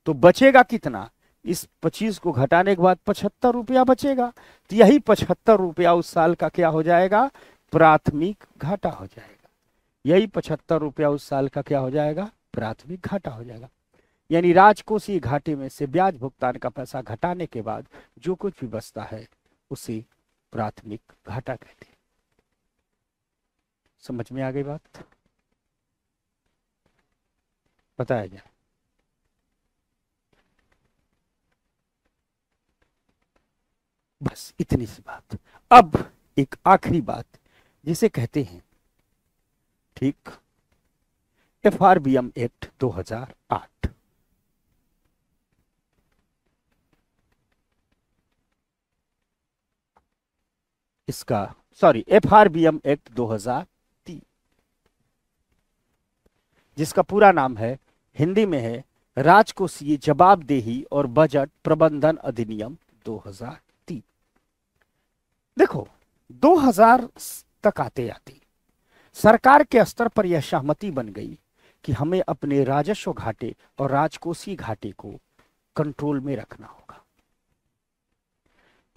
तो बचेगा कितना इस पच्चीस को घटाने के बाद पचहत्तर रुपया बचेगा तो यही पचहत्तर रुपया उस साल का क्या हो जाएगा प्राथमिक घाटा हो जाएगा यही पचहत्तर रुपया उस साल का क्या हो जाएगा प्राथमिक घाटा हो जाएगा यानी राजकोषीय घाटे में से ब्याज भुगतान का पैसा घटाने के बाद जो कुछ भी बचता है उसे प्राथमिक घाटा कहते हैं समझ में आ गई बात बताया जाए बस इतनी सी बात अब एक आखिरी बात जिसे कहते हैं ठीक F R B M act दो हजार आठ इसका sorry F R B M act तीन जिसका पूरा नाम है हिंदी में है राजकोषीय जवाबदेही और बजट प्रबंधन अधिनियम 2003 देखो तक आते आते सरकार के स्तर पर यह सहमति बन गई कि हमें अपने राजस्व घाटे और राजकोषीय घाटे को कंट्रोल में रखना होगा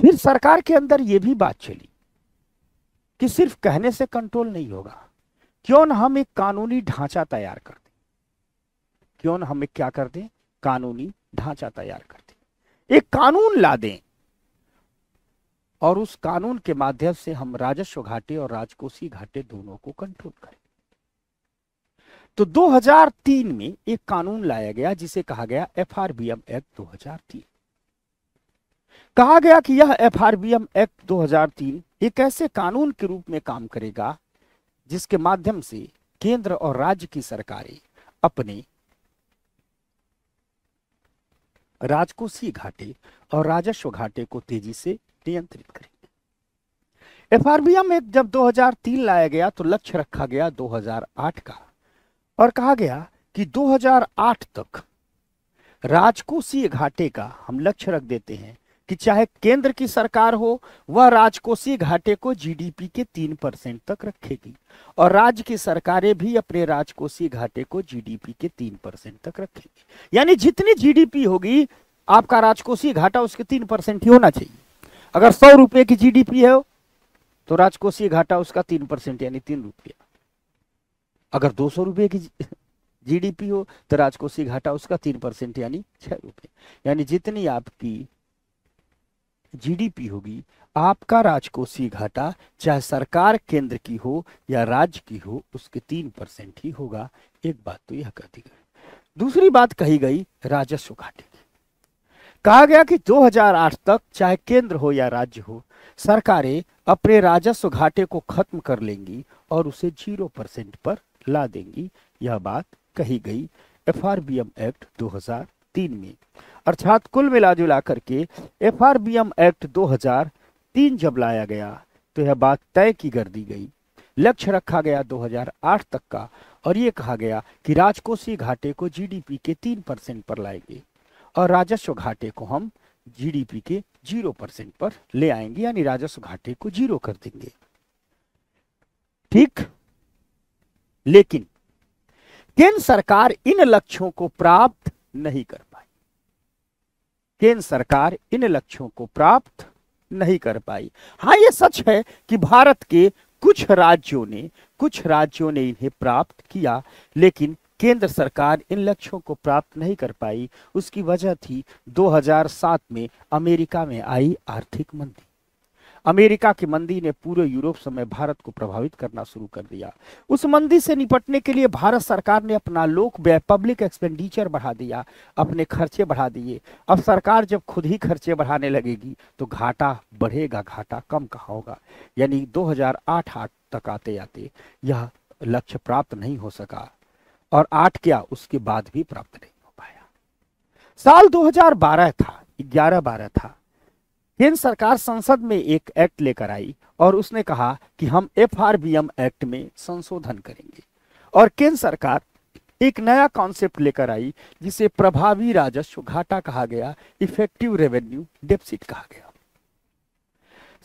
फिर सरकार के अंदर यह भी बात चली कि सिर्फ कहने से कंट्रोल नहीं होगा क्यों न हम एक कानूनी ढांचा तैयार कर दें क्यों न हम एक क्या कर दें कानूनी ढांचा तैयार कर दें एक कानून ला दें और उस कानून के माध्यम से हम राजस्व घाटे और राजकोषीय घाटे दोनों को कंट्रोल करें तो 2003 में एक कानून लाया गया जिसे कहा गया एफआरबीएम एक्ट 2003 कहा गया कि यह एफआरबीएम एक्ट 2003 एक ऐसे कानून के रूप में काम करेगा जिसके माध्यम से केंद्र और राज्य की सरकारें अपने राजकोषीय घाटे और राजस्व घाटे को तेजी से नियंत्रित करेंगे एफआरबीएम एक जब 2003 लाया गया तो लक्ष्य रखा गया 2008 का और कहा गया कि 2008 तक राजकोषीय घाटे का हम लक्ष्य रख देते हैं कि चाहे केंद्र की सरकार हो वह राजकोषीय घाटे को जीडीपी के तीन परसेंट तक रखेगी और राज्य की सरकारें भी अपने राजकोषीय घाटे को जीडीपी के तीन परसेंट तक रखेगी यानी जितनी जीडीपी होगी आपका राजकोषीय घाटा उसके तीन परसेंट ही होना चाहिए अगर सौ रुपये की जीडीपी है तो राजकोषीय घाटा उसका तीन परसेंट यानी तीन रुपया अगर दो सौ रुपये की जीडीपी हो तो राजकोषीय घाटा उसका तीन परसेंट यानी छह रुपये यानी जितनी आपकी जीडीपी होगी आपका राजकोषीय घाटा चाहे सरकार केंद्र की हो या राज्य की हो उसके तीन परसेंट ही होगा एक बात तो यह कह दी गई दूसरी बात कही गई राजस्व घाटे कहा गया कि 2008 तक चाहे केंद्र हो या राज्य हो सरकारें अपने राजस्व घाटे को खत्म कर लेंगी और उसे जीरो परसेंट पर ला देंगी यह बात कही गई एफ एक्ट 2003 में अर्थात कुल मिला जुला करके एफ एक्ट 2003 जब लाया गया तो यह बात तय की कर दी गई लक्ष्य रखा गया 2008 तक का और ये कहा गया कि राजकोषीय घाटे को जीडीपी के तीन परसेंट पर लाएंगे और राजस्व घाटे को हम जीडीपी के जीरो परसेंट पर ले आएंगे यानी राजस्व घाटे को जीरो कर देंगे ठीक लेकिन केंद्र सरकार इन लक्ष्यों को प्राप्त नहीं कर पाई केंद्र सरकार इन लक्ष्यों को प्राप्त नहीं कर पाई हाँ यह सच है कि भारत के कुछ राज्यों ने कुछ राज्यों ने इन्हें प्राप्त किया लेकिन केंद्र सरकार इन लक्ष्यों को प्राप्त नहीं कर पाई उसकी वजह थी 2007 में अमेरिका में आई आर्थिक मंदी अमेरिका की मंदी ने पूरे यूरोप समय भारत को प्रभावित करना शुरू कर दिया उस मंदी से निपटने के लिए भारत सरकार ने अपना लोक व्यय पब्लिक एक्सपेंडिचर बढ़ा दिया अपने खर्चे बढ़ा दिए अब सरकार जब खुद ही खर्चे बढ़ाने लगेगी तो घाटा बढ़ेगा घाटा कम कहा होगा यानी 2008 तक आते आते यह लक्ष्य प्राप्त नहीं हो सका और आठ क्या उसके बाद भी प्राप्त नहीं हो पाया साल 2012 था 11 बारह था केंद्र सरकार संसद में एक एक्ट लेकर आई और उसने कहा कि हम एफ एक्ट में संशोधन करेंगे और केंद्र सरकार एक नया कॉन्सेप्ट लेकर आई जिसे प्रभावी राजस्व घाटा कहा गया इफेक्टिव रेवेन्यू डेफिसिट कहा गया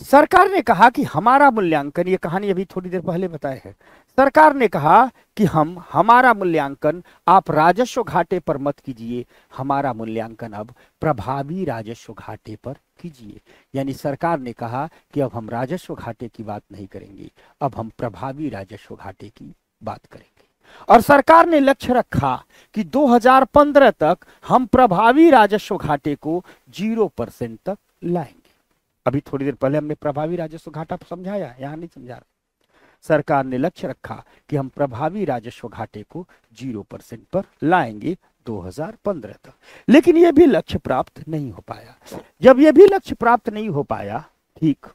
सरकार ने कहा कि हमारा मूल्यांकन ये कहानी अभी थोड़ी देर पहले बताया है सरकार ने कहा कि हम हमारा मूल्यांकन आप राजस्व घाटे पर मत कीजिए हमारा मूल्यांकन अब प्रभावी राजस्व घाटे पर कीजिए यानी सरकार ने कहा कि अब हम राजस्व घाटे की बात नहीं करेंगे अब हम प्रभावी राजस्व घाटे की बात करेंगे और सरकार ने लक्ष्य रखा कि 2015 तक हम प्रभावी राजस्व घाटे को जीरो परसेंट तक लाएंगे अभी थोड़ी देर पहले हमने प्रभावी राजस्व घाटा समझाया यहां नहीं समझा रहा सरकार ने लक्ष्य रखा कि हम प्रभावी राजस्व घाटे को जीरो परसेंट पर लाएंगे 2015 तक लेकिन यह भी लक्ष्य प्राप्त नहीं हो पाया जब यह भी लक्ष्य प्राप्त नहीं हो पाया ठीक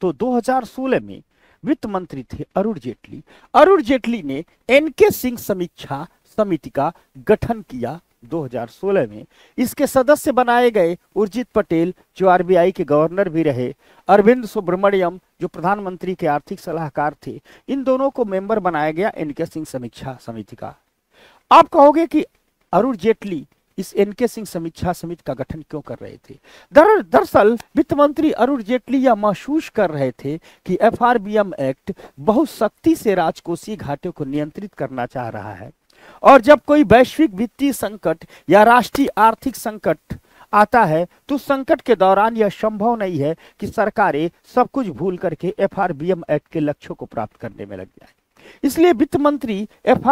तो 2016 में वित्त मंत्री थे अरुण जेटली अरुण जेटली ने एनके सिंह समीक्षा समिति का गठन किया 2016 में इसके सदस्य बनाए गए उर्जित पटेल जो आरबीआई के गवर्नर भी रहे अरविंद सुब्रमण्यम जो प्रधानमंत्री के आर्थिक सलाहकार थे इन दोनों को मेंबर बनाया गया एनके सिंह समीक्षा समिति का आप कहोगे कि अरुण जेटली इस एनके सिंह समीक्षा समिति का गठन क्यों कर रहे थे दरअसल वित्त मंत्री अरुण जेटली यह महसूस कर रहे थे कि एफआरबीएम एक्ट बहुत सख्ती से राजकोषीय घाटे को नियंत्रित करना चाह रहा है और जब कोई वैश्विक वित्तीय संकट या राष्ट्रीय आर्थिक संकट आता है तो संकट के दौरान यह संभव नहीं है कि सरकारें सब कुछ भूल करके एफ एक्ट के लक्ष्यों को प्राप्त करने में लग जाए इसलिए वित्त मंत्री एफ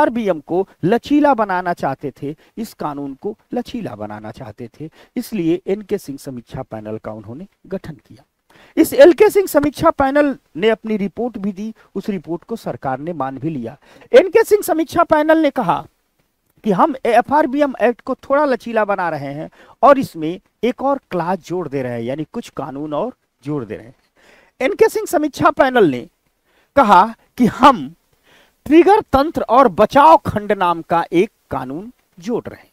को लचीला बनाना चाहते थे इस कानून को लचीला बनाना चाहते थे इसलिए एन के सिंह समीक्षा पैनल का उन्होंने गठन किया इस एलके सिंह समीक्षा पैनल ने अपनी रिपोर्ट भी दी उस रिपोर्ट को सरकार ने मान भी लिया एनके सिंह समीक्षा पैनल ने कहा कि हम एफ एक्ट को थोड़ा लचीला बना रहे हैं और इसमें एक और क्लास जोड़ दे रहे हैं यानी कुछ कानून और जोड़ दे रहे हैं एनके सिंह समीक्षा पैनल ने कहा कि हम ट्रिगर तंत्र और बचाव खंड नाम का एक कानून जोड़ रहे हैं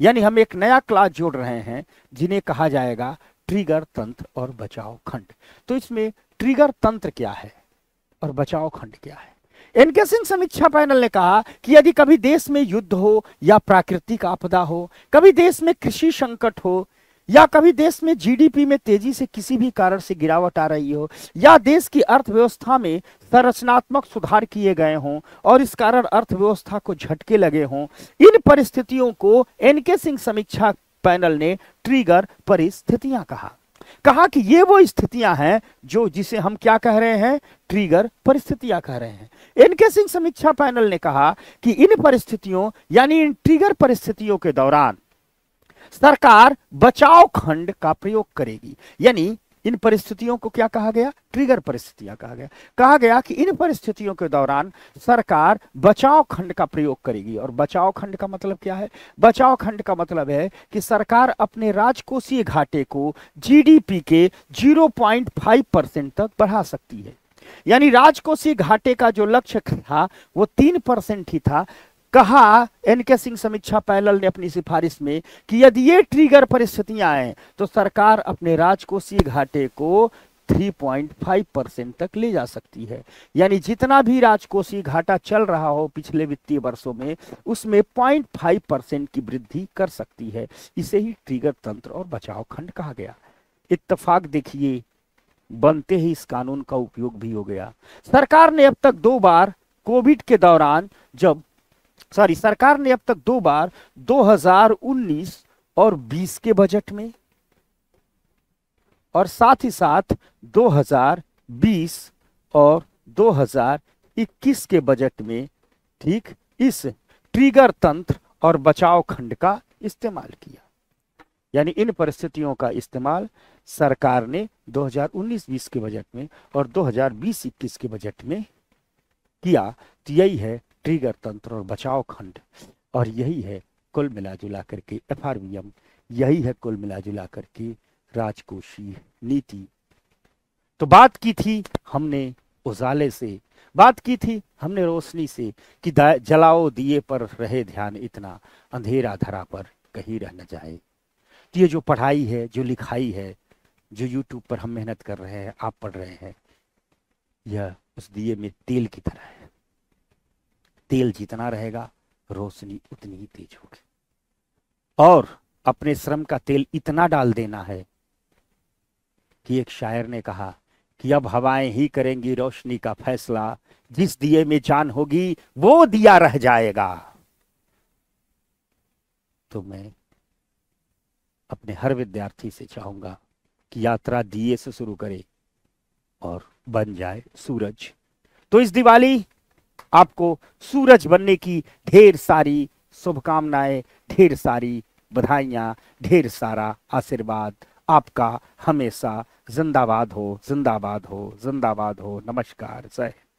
यानी हम एक नया क्लास जोड़ रहे हैं जिन्हें कहा जाएगा ट्रिगर तंत्र और बचाव खंड तो इसमें ट्रिगर तंत्र क्या है और बचाव खंड क्या है एनके सिंह समीक्षा पैनल ने कहा कि यदि कभी देश में युद्ध हो या प्राकृतिक आपदा हो कभी देश में कृषि संकट हो या कभी देश में जीडीपी में तेजी से किसी भी कारण से गिरावट आ रही हो या देश की अर्थव्यवस्था में संरचनात्मक सुधार किए गए हों और इस कारण अर्थव्यवस्था को झटके लगे हों इन परिस्थितियों को एनके सिंह समीक्षा पैनल ने ट्रिगर परिस्थितियां कहा कहा कि ये वो स्थितियां हैं जो जिसे हम क्या कह रहे हैं ट्रिगर परिस्थितियां कह रहे हैं इनके सिंह समीक्षा पैनल ने कहा कि इन परिस्थितियों यानी इन ट्रिगर परिस्थितियों के दौरान सरकार बचाव खंड का प्रयोग करेगी यानी इन परिस्थितियों को क्या कहा गया ट्रिगर परिस्थितियां कहा गया कहा गया कि इन परिस्थितियों के दौरान सरकार बचाव खंड का प्रयोग करेगी और बचाव खंड का मतलब क्या है बचाव खंड का मतलब है कि सरकार अपने राजकोषीय घाटे को जीडीपी के 0.5 परसेंट तक बढ़ा सकती है यानी राजकोषीय घाटे का जो लक्ष्य था वो तीन परसेंट ही था कहा एनके सिंह समीक्षा पैनल ने अपनी सिफारिश में कि यदि ये ट्रिगर परिस्थितियां आए तो सरकार अपने राजकोषीय घाटे को 3.5 परसेंट तक ले जा सकती है यानी जितना भी राजकोषीय घाटा चल रहा हो पिछले वित्तीय वर्षों में उसमें 0.5 परसेंट की वृद्धि कर सकती है इसे ही ट्रिगर तंत्र और बचाव खंड कहा गया इतफाक देखिए बनते ही इस कानून का उपयोग भी हो गया सरकार ने अब तक दो बार कोविड के दौरान जब सॉरी सरकार ने अब तक दो बार 2019 और 20 के बजट में और साथ ही साथ 2020 और 2021 के बजट में ठीक इस ट्रिगर तंत्र और बचाव खंड का इस्तेमाल किया यानी इन परिस्थितियों का इस्तेमाल सरकार ने 2019-20 के बजट में और 2020-21 के बजट में किया तो यही है ट्रिगर तंत्र और बचाव खंड और यही है कुल मिला जुला करके एफ यही है कुल मिला जुला करके राजकोषीय नीति तो बात की थी हमने उजाले से बात की थी हमने रोशनी से कि जलाओ दिए पर रहे ध्यान इतना अंधेरा धरा पर कहीं रह न जाए तो ये जो पढ़ाई है जो लिखाई है जो यूट्यूब पर हम मेहनत कर रहे हैं आप पढ़ रहे हैं यह उस दिए में तेल की तरह है तेल जितना रहेगा रोशनी उतनी ही तेज होगी और अपने श्रम का तेल इतना डाल देना है कि एक शायर ने कहा कि अब हवाएं ही करेंगी रोशनी का फैसला जिस दिए में जान होगी वो दिया रह जाएगा तो मैं अपने हर विद्यार्थी से चाहूंगा कि यात्रा दिए से शुरू करे और बन जाए सूरज तो इस दिवाली आपको सूरज बनने की ढेर सारी शुभकामनाएं ढेर सारी बधाइयां ढेर सारा आशीर्वाद आपका हमेशा जिंदाबाद हो जिंदाबाद हो जिंदाबाद हो नमस्कार जय